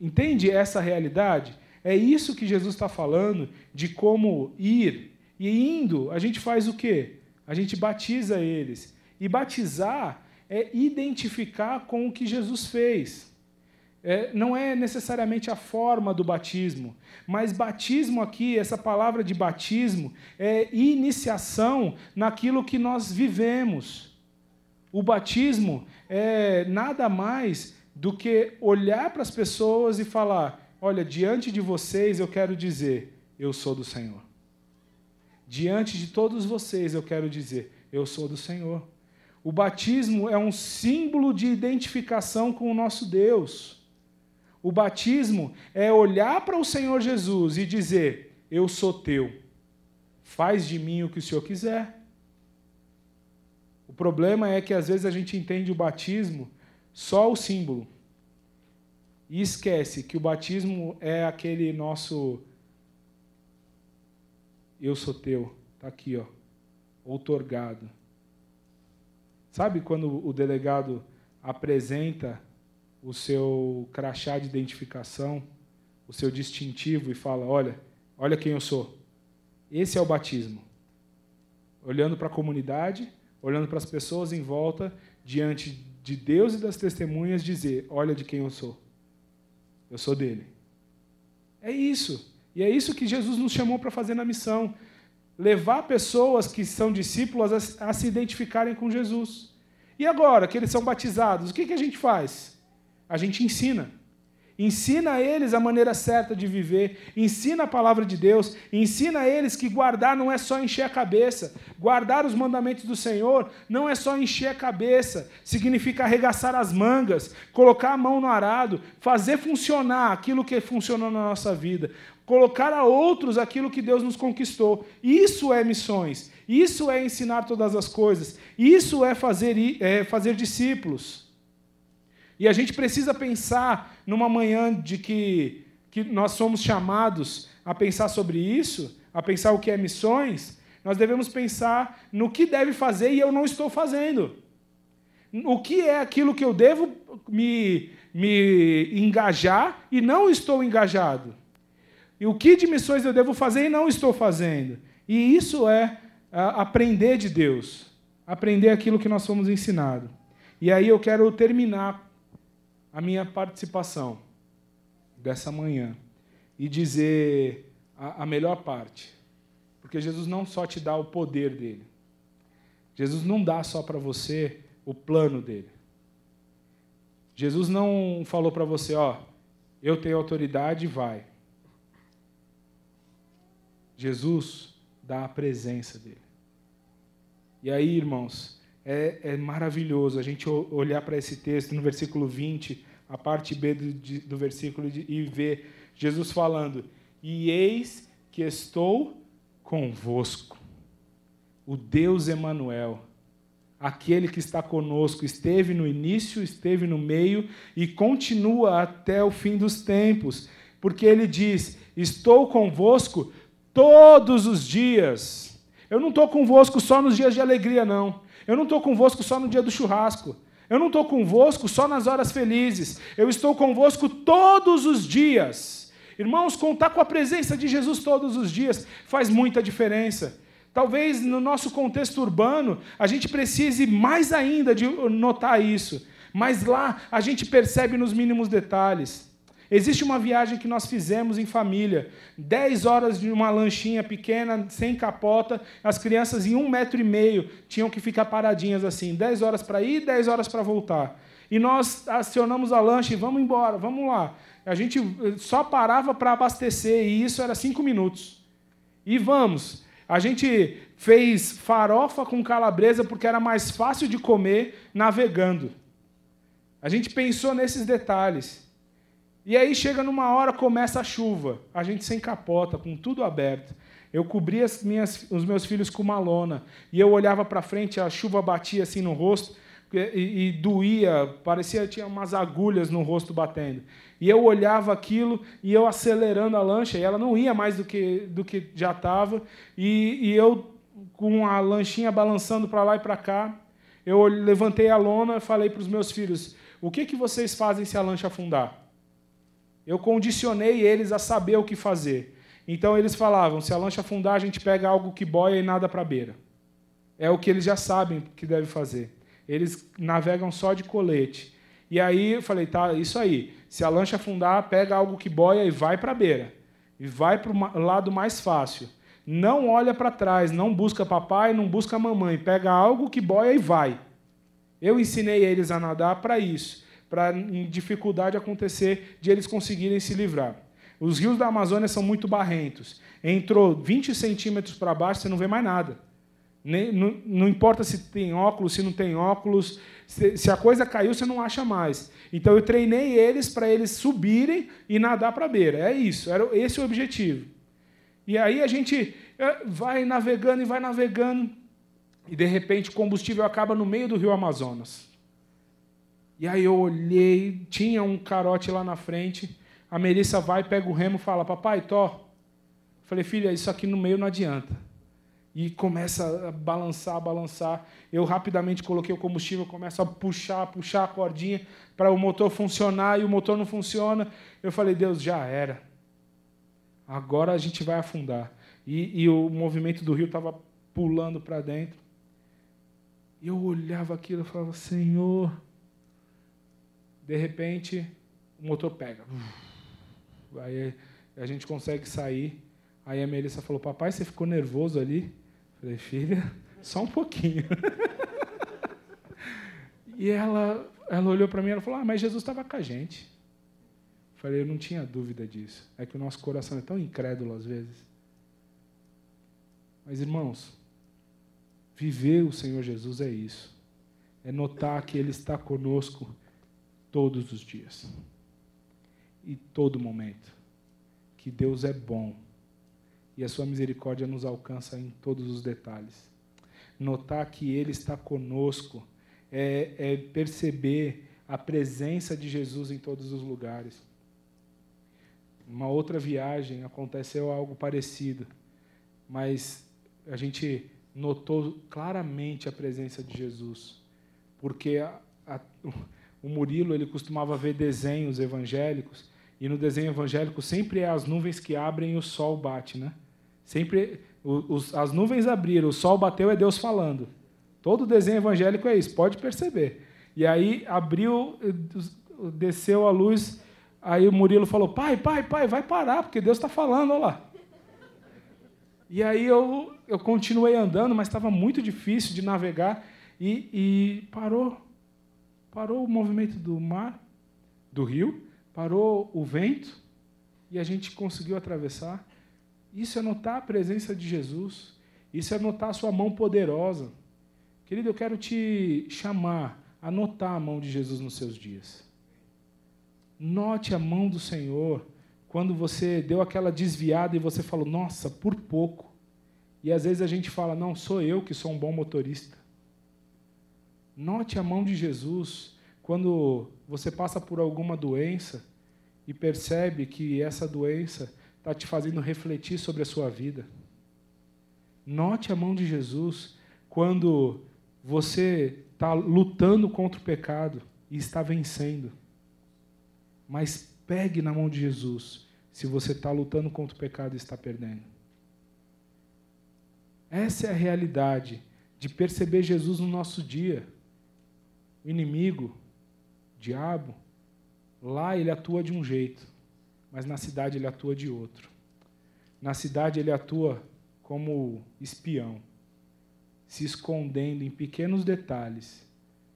Entende essa realidade? É isso que Jesus está falando de como ir. E indo, a gente faz o quê? A gente batiza eles. E batizar é identificar com o que Jesus fez. É, não é necessariamente a forma do batismo, mas batismo aqui, essa palavra de batismo, é iniciação naquilo que nós vivemos. O batismo é nada mais do que olhar para as pessoas e falar: olha, diante de vocês eu quero dizer, eu sou do Senhor diante de todos vocês, eu quero dizer: eu sou do Senhor. O batismo é um símbolo de identificação com o nosso Deus. O batismo é olhar para o Senhor Jesus e dizer: Eu sou teu. Faz de mim o que o Senhor quiser. O problema é que às vezes a gente entende o batismo só o símbolo. E esquece que o batismo é aquele nosso eu sou teu, está aqui, ó, outorgado. Sabe quando o delegado apresenta o seu crachá de identificação, o seu distintivo e fala: olha, olha quem eu sou. Esse é o batismo. Olhando para a comunidade, olhando para as pessoas em volta, diante de Deus e das testemunhas, dizer: olha de quem eu sou. Eu sou dele. É isso. E é isso que Jesus nos chamou para fazer na missão: levar pessoas que são discípulas a, se identificarem com Jesus. E agora que eles são batizados, o que, a gente faz? A gente ensina. Ensina a eles a maneira certa de viver, ensina a palavra de Deus, ensina a eles que guardar não é só encher a cabeça, guardar os mandamentos do Senhor não é só encher a cabeça, significa arregaçar as mangas, colocar a mão no arado, fazer funcionar aquilo que funcionou na nossa vida colocar a outros aquilo que Deus nos conquistou. Isso é missões, isso é ensinar todas as coisas, isso é fazer, é fazer discípulos. E a gente precisa pensar numa manhã de que, que nós somos chamados a pensar sobre isso, a pensar o que é missões, nós devemos pensar no que deve fazer e eu não estou fazendo. O que é aquilo que eu devo me, me engajar e não estou engajado? E o que de missões eu devo fazer e não estou fazendo? E isso é aprender de Deus, aprender aquilo que nós fomos ensinados. E aí eu quero terminar a minha participação dessa manhã e dizer a, a melhor parte. Porque Jesus não só te dá o poder dele, Jesus não dá só para você o plano dele. Jesus não falou para você, ó, eu tenho autoridade, vai. Jesus dá a presença dele. E aí, irmãos, é, é maravilhoso a gente olhar para esse texto no versículo 20, a parte B do, do versículo, e ver Jesus falando: E eis que estou convosco, o Deus Emanuel aquele que está conosco, esteve no início, esteve no meio e continua até o fim dos tempos, porque ele diz: Estou convosco Todos os dias. Eu não estou convosco só nos dias de alegria, não. Eu não estou convosco só no dia do churrasco. Eu não estou convosco só nas horas felizes. Eu estou convosco todos os dias. Irmãos, contar com a presença de Jesus todos os dias faz muita diferença. Talvez no nosso contexto urbano a gente precise mais ainda de notar isso. Mas lá a gente percebe nos mínimos detalhes. Existe uma viagem que nós fizemos em família, 10 horas de uma lanchinha pequena, sem capota, as crianças em um metro e meio tinham que ficar paradinhas assim, 10 horas para ir, 10 horas para voltar. E nós acionamos a lancha e vamos embora, vamos lá. A gente eh, só parava para abastecer e isso era cinco minutos. E vamos. A gente fez farofa com calabresa porque era mais fácil de comer navegando. A gente pensou nesses detalhes. E aí chega numa hora, começa a chuva, a gente sem capota com tudo aberto. Eu cobria os meus filhos com uma lona e eu olhava para frente, a chuva batia assim no rosto e, e doía, parecia que tinha umas agulhas no rosto batendo. E eu olhava aquilo e eu acelerando a lancha e ela não ia mais do que, do que já estava e, e eu com a lanchinha balançando para lá e para cá, eu levantei a lona e falei para os meus filhos: o que, que vocês fazem se a lancha afundar? Eu condicionei eles a saber o que fazer. Então eles falavam: se a lancha afundar, a gente pega algo que boia e nada para a beira. É o que eles já sabem que deve fazer. Eles navegam só de colete. E aí eu falei: tá, isso aí. Se a lancha afundar, pega algo que boia e vai para a beira. E vai para o lado mais fácil. Não olha para trás, não busca papai, não busca mamãe. Pega algo que boia e vai. Eu ensinei eles a nadar para isso para dificuldade acontecer de eles conseguirem se livrar. Os rios da Amazônia são muito barrentos. Entrou 20 centímetros para baixo, você não vê mais nada. Nem, não, não, importa se tem óculos, se não tem óculos, se, se, a coisa caiu, você não acha mais. Então eu treinei eles para eles subirem e nadar para a beira. É isso, era esse o objetivo. E aí a gente eh, vai navegando e vai navegando, e de repente o combustível acaba no meio do rio Amazonas. E aí eu olhei, tinha um carote lá na frente. A Melissa vai, pega o remo, fala: "Papai, tô. Falei: "Filha, isso aqui no meio não adianta". E começa a balançar, a balançar. Eu rapidamente coloquei o combustível, começo a puxar, puxar a cordinha para o motor funcionar e o motor não funciona. Eu falei: "Deus, já era. Agora a gente vai afundar". E, e o movimento do rio estava pulando para dentro. E eu olhava aquilo e falava: Senhor, de repente o motor pega. Aí a gente consegue sair. Aí a Melissa falou: Papai, você ficou nervoso ali? Eu falei: Filha, só um pouquinho. e ela, ela olhou para mim e falou: Ah, mas Jesus estava com a gente. Eu falei: Eu não tinha dúvida disso. É que o nosso coração é tão incrédulo às vezes. Mas, irmãos, viver o Senhor Jesus é isso. É notar que Ele está conosco todos os dias e todo momento. Que Deus é bom e a sua misericórdia nos alcança em todos os detalhes. Notar que Ele está conosco é, é perceber a presença de Jesus em todos os lugares. Uma outra viagem aconteceu algo parecido, mas a gente notou claramente a presença de Jesus, porque a, a o Murilo ele costumava ver desenhos evangélicos e no desenho evangélico sempre é as nuvens que abrem e o sol bate, né? Sempre os, as nuvens abriram, o sol bateu é Deus falando. Todo desenho evangélico é isso, pode perceber. E aí abriu, eh, desceu a luz, aí o Murilo falou: Pai, pai, pai, vai parar, porque Deus está falando, olha lá. E aí eu, eu continuei andando, mas estava muito difícil de navegar e, e parou parou o movimento do mar, do rio, parou o vento e a gente conseguiu atravessar. Isso é notar a presença de Jesus, isso é notar a sua mão poderosa. Querido, eu quero te chamar a notar a mão de Jesus nos seus dias. Note a mão do Senhor quando você deu aquela desviada e você falou, nossa, por pouco. E às vezes a gente fala, não, sou eu que sou um bom motorista. Note a mão de Jesus quando você passa por alguma doença e percebe que essa doença está te fazendo refletir sobre a sua vida. Note a mão de Jesus quando você está lutando contra o pecado e está vencendo. Mas pegue na mão de Jesus se você está lutando contra o pecado e está perdendo. Essa é a realidade de perceber Jesus no nosso dia o inimigo, o diabo, lá ele atua de um jeito, mas na cidade ele atua de outro. Na cidade ele atua como espião, se escondendo em pequenos detalhes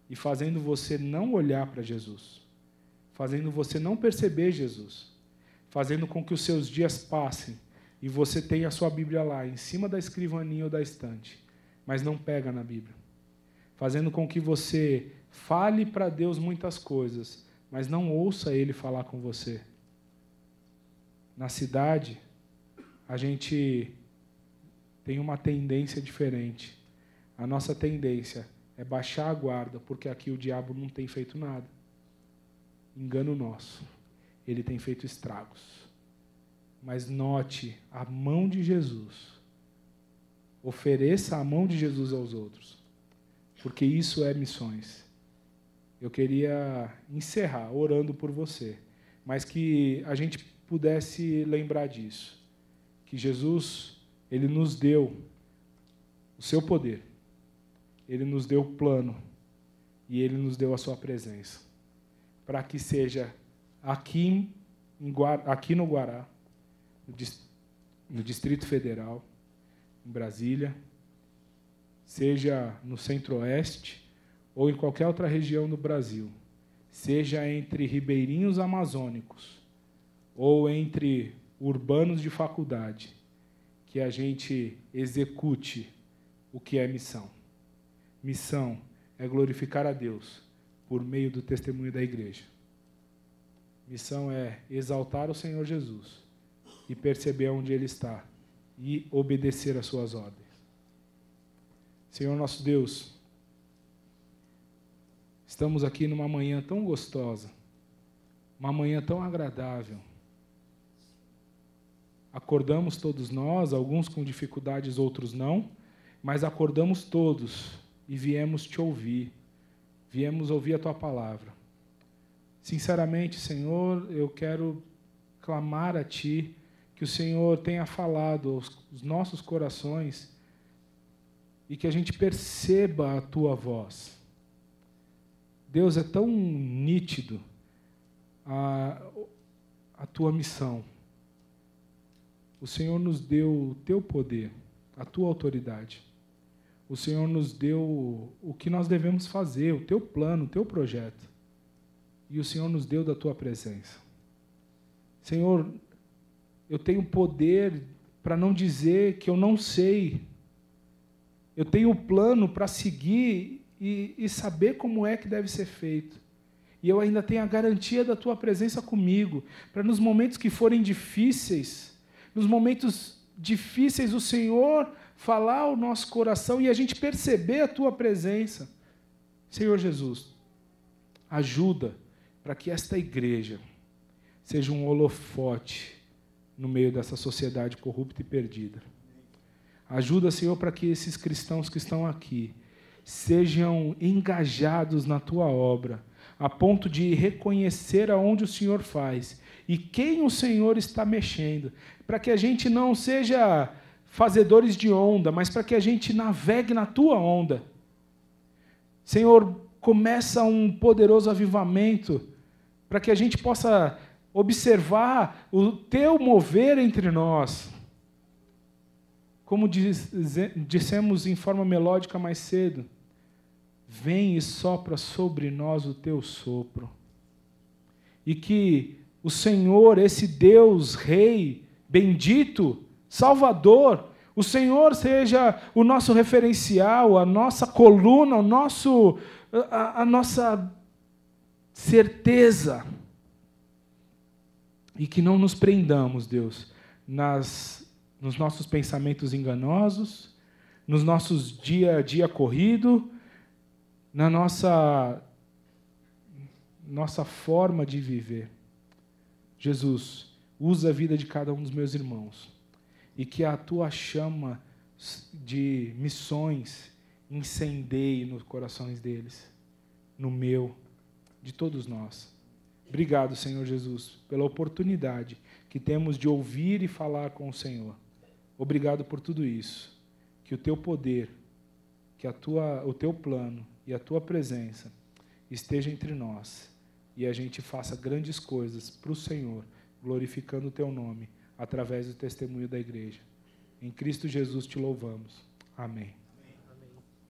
e fazendo você não olhar para Jesus, fazendo você não perceber Jesus, fazendo com que os seus dias passem e você tenha a sua Bíblia lá, em cima da escrivaninha ou da estante, mas não pega na Bíblia, fazendo com que você Fale para Deus muitas coisas, mas não ouça Ele falar com você. Na cidade, a gente tem uma tendência diferente. A nossa tendência é baixar a guarda, porque aqui o diabo não tem feito nada. Engano nosso. Ele tem feito estragos. Mas note a mão de Jesus. Ofereça a mão de Jesus aos outros, porque isso é missões eu queria encerrar orando por você, mas que a gente pudesse lembrar disso, que Jesus, ele nos deu o seu poder, ele nos deu o plano e ele nos deu a sua presença, para que seja aqui, Guará, aqui no Guará, no Distrito Federal, em Brasília, seja no Centro-Oeste, ou em qualquer outra região do Brasil, seja entre ribeirinhos amazônicos ou entre urbanos de faculdade, que a gente execute o que é missão. Missão é glorificar a Deus por meio do testemunho da igreja. Missão é exaltar o Senhor Jesus e perceber onde Ele está e obedecer às suas ordens. Senhor nosso Deus, Estamos aqui numa manhã tão gostosa, uma manhã tão agradável. Acordamos todos nós, alguns com dificuldades, outros não, mas acordamos todos e viemos te ouvir, viemos ouvir a tua palavra. Sinceramente, Senhor, eu quero clamar a ti que o Senhor tenha falado aos nossos corações e que a gente perceba a tua voz Deus, é tão nítido a, a tua missão. O Senhor nos deu o teu poder, a tua autoridade. O Senhor nos deu o que nós devemos fazer, o teu plano, o teu projeto. E o Senhor nos deu da tua presença. Senhor, eu tenho poder para não dizer que eu não sei. Eu tenho o plano para seguir e, e saber como é que deve ser feito. E eu ainda tenho a garantia da tua presença comigo, para nos momentos que forem difíceis, nos momentos difíceis, o Senhor falar ao nosso coração e a gente perceber a tua presença. Senhor Jesus, ajuda para que esta igreja seja um holofote no meio dessa sociedade corrupta e perdida. Ajuda, Senhor, para que esses cristãos que estão aqui sejam engajados na tua obra, a ponto de reconhecer aonde o Senhor faz e quem o Senhor está mexendo, para que a gente não seja fazedores de onda, mas para que a gente navegue na tua onda. Senhor, começa um poderoso avivamento para que a gente possa observar o teu mover entre nós. Como diz, dissemos em forma melódica mais cedo, Vem e sopra sobre nós o teu sopro. E que o Senhor, esse Deus, Rei, bendito, Salvador, o Senhor seja o nosso referencial, a nossa coluna, o nosso, a, a nossa certeza. E que não nos prendamos, Deus, nas, nos nossos pensamentos enganosos, nos nossos dia a dia corrido, na nossa nossa forma de viver. Jesus, usa a vida de cada um dos meus irmãos e que a tua chama de missões incendeie nos corações deles, no meu, de todos nós. Obrigado, Senhor Jesus, pela oportunidade que temos de ouvir e falar com o Senhor. Obrigado por tudo isso. Que o teu poder, que a tua, o teu plano e a tua presença esteja entre nós e a gente faça grandes coisas para o Senhor, glorificando o teu nome através do testemunho da igreja. Em Cristo Jesus te louvamos. Amém.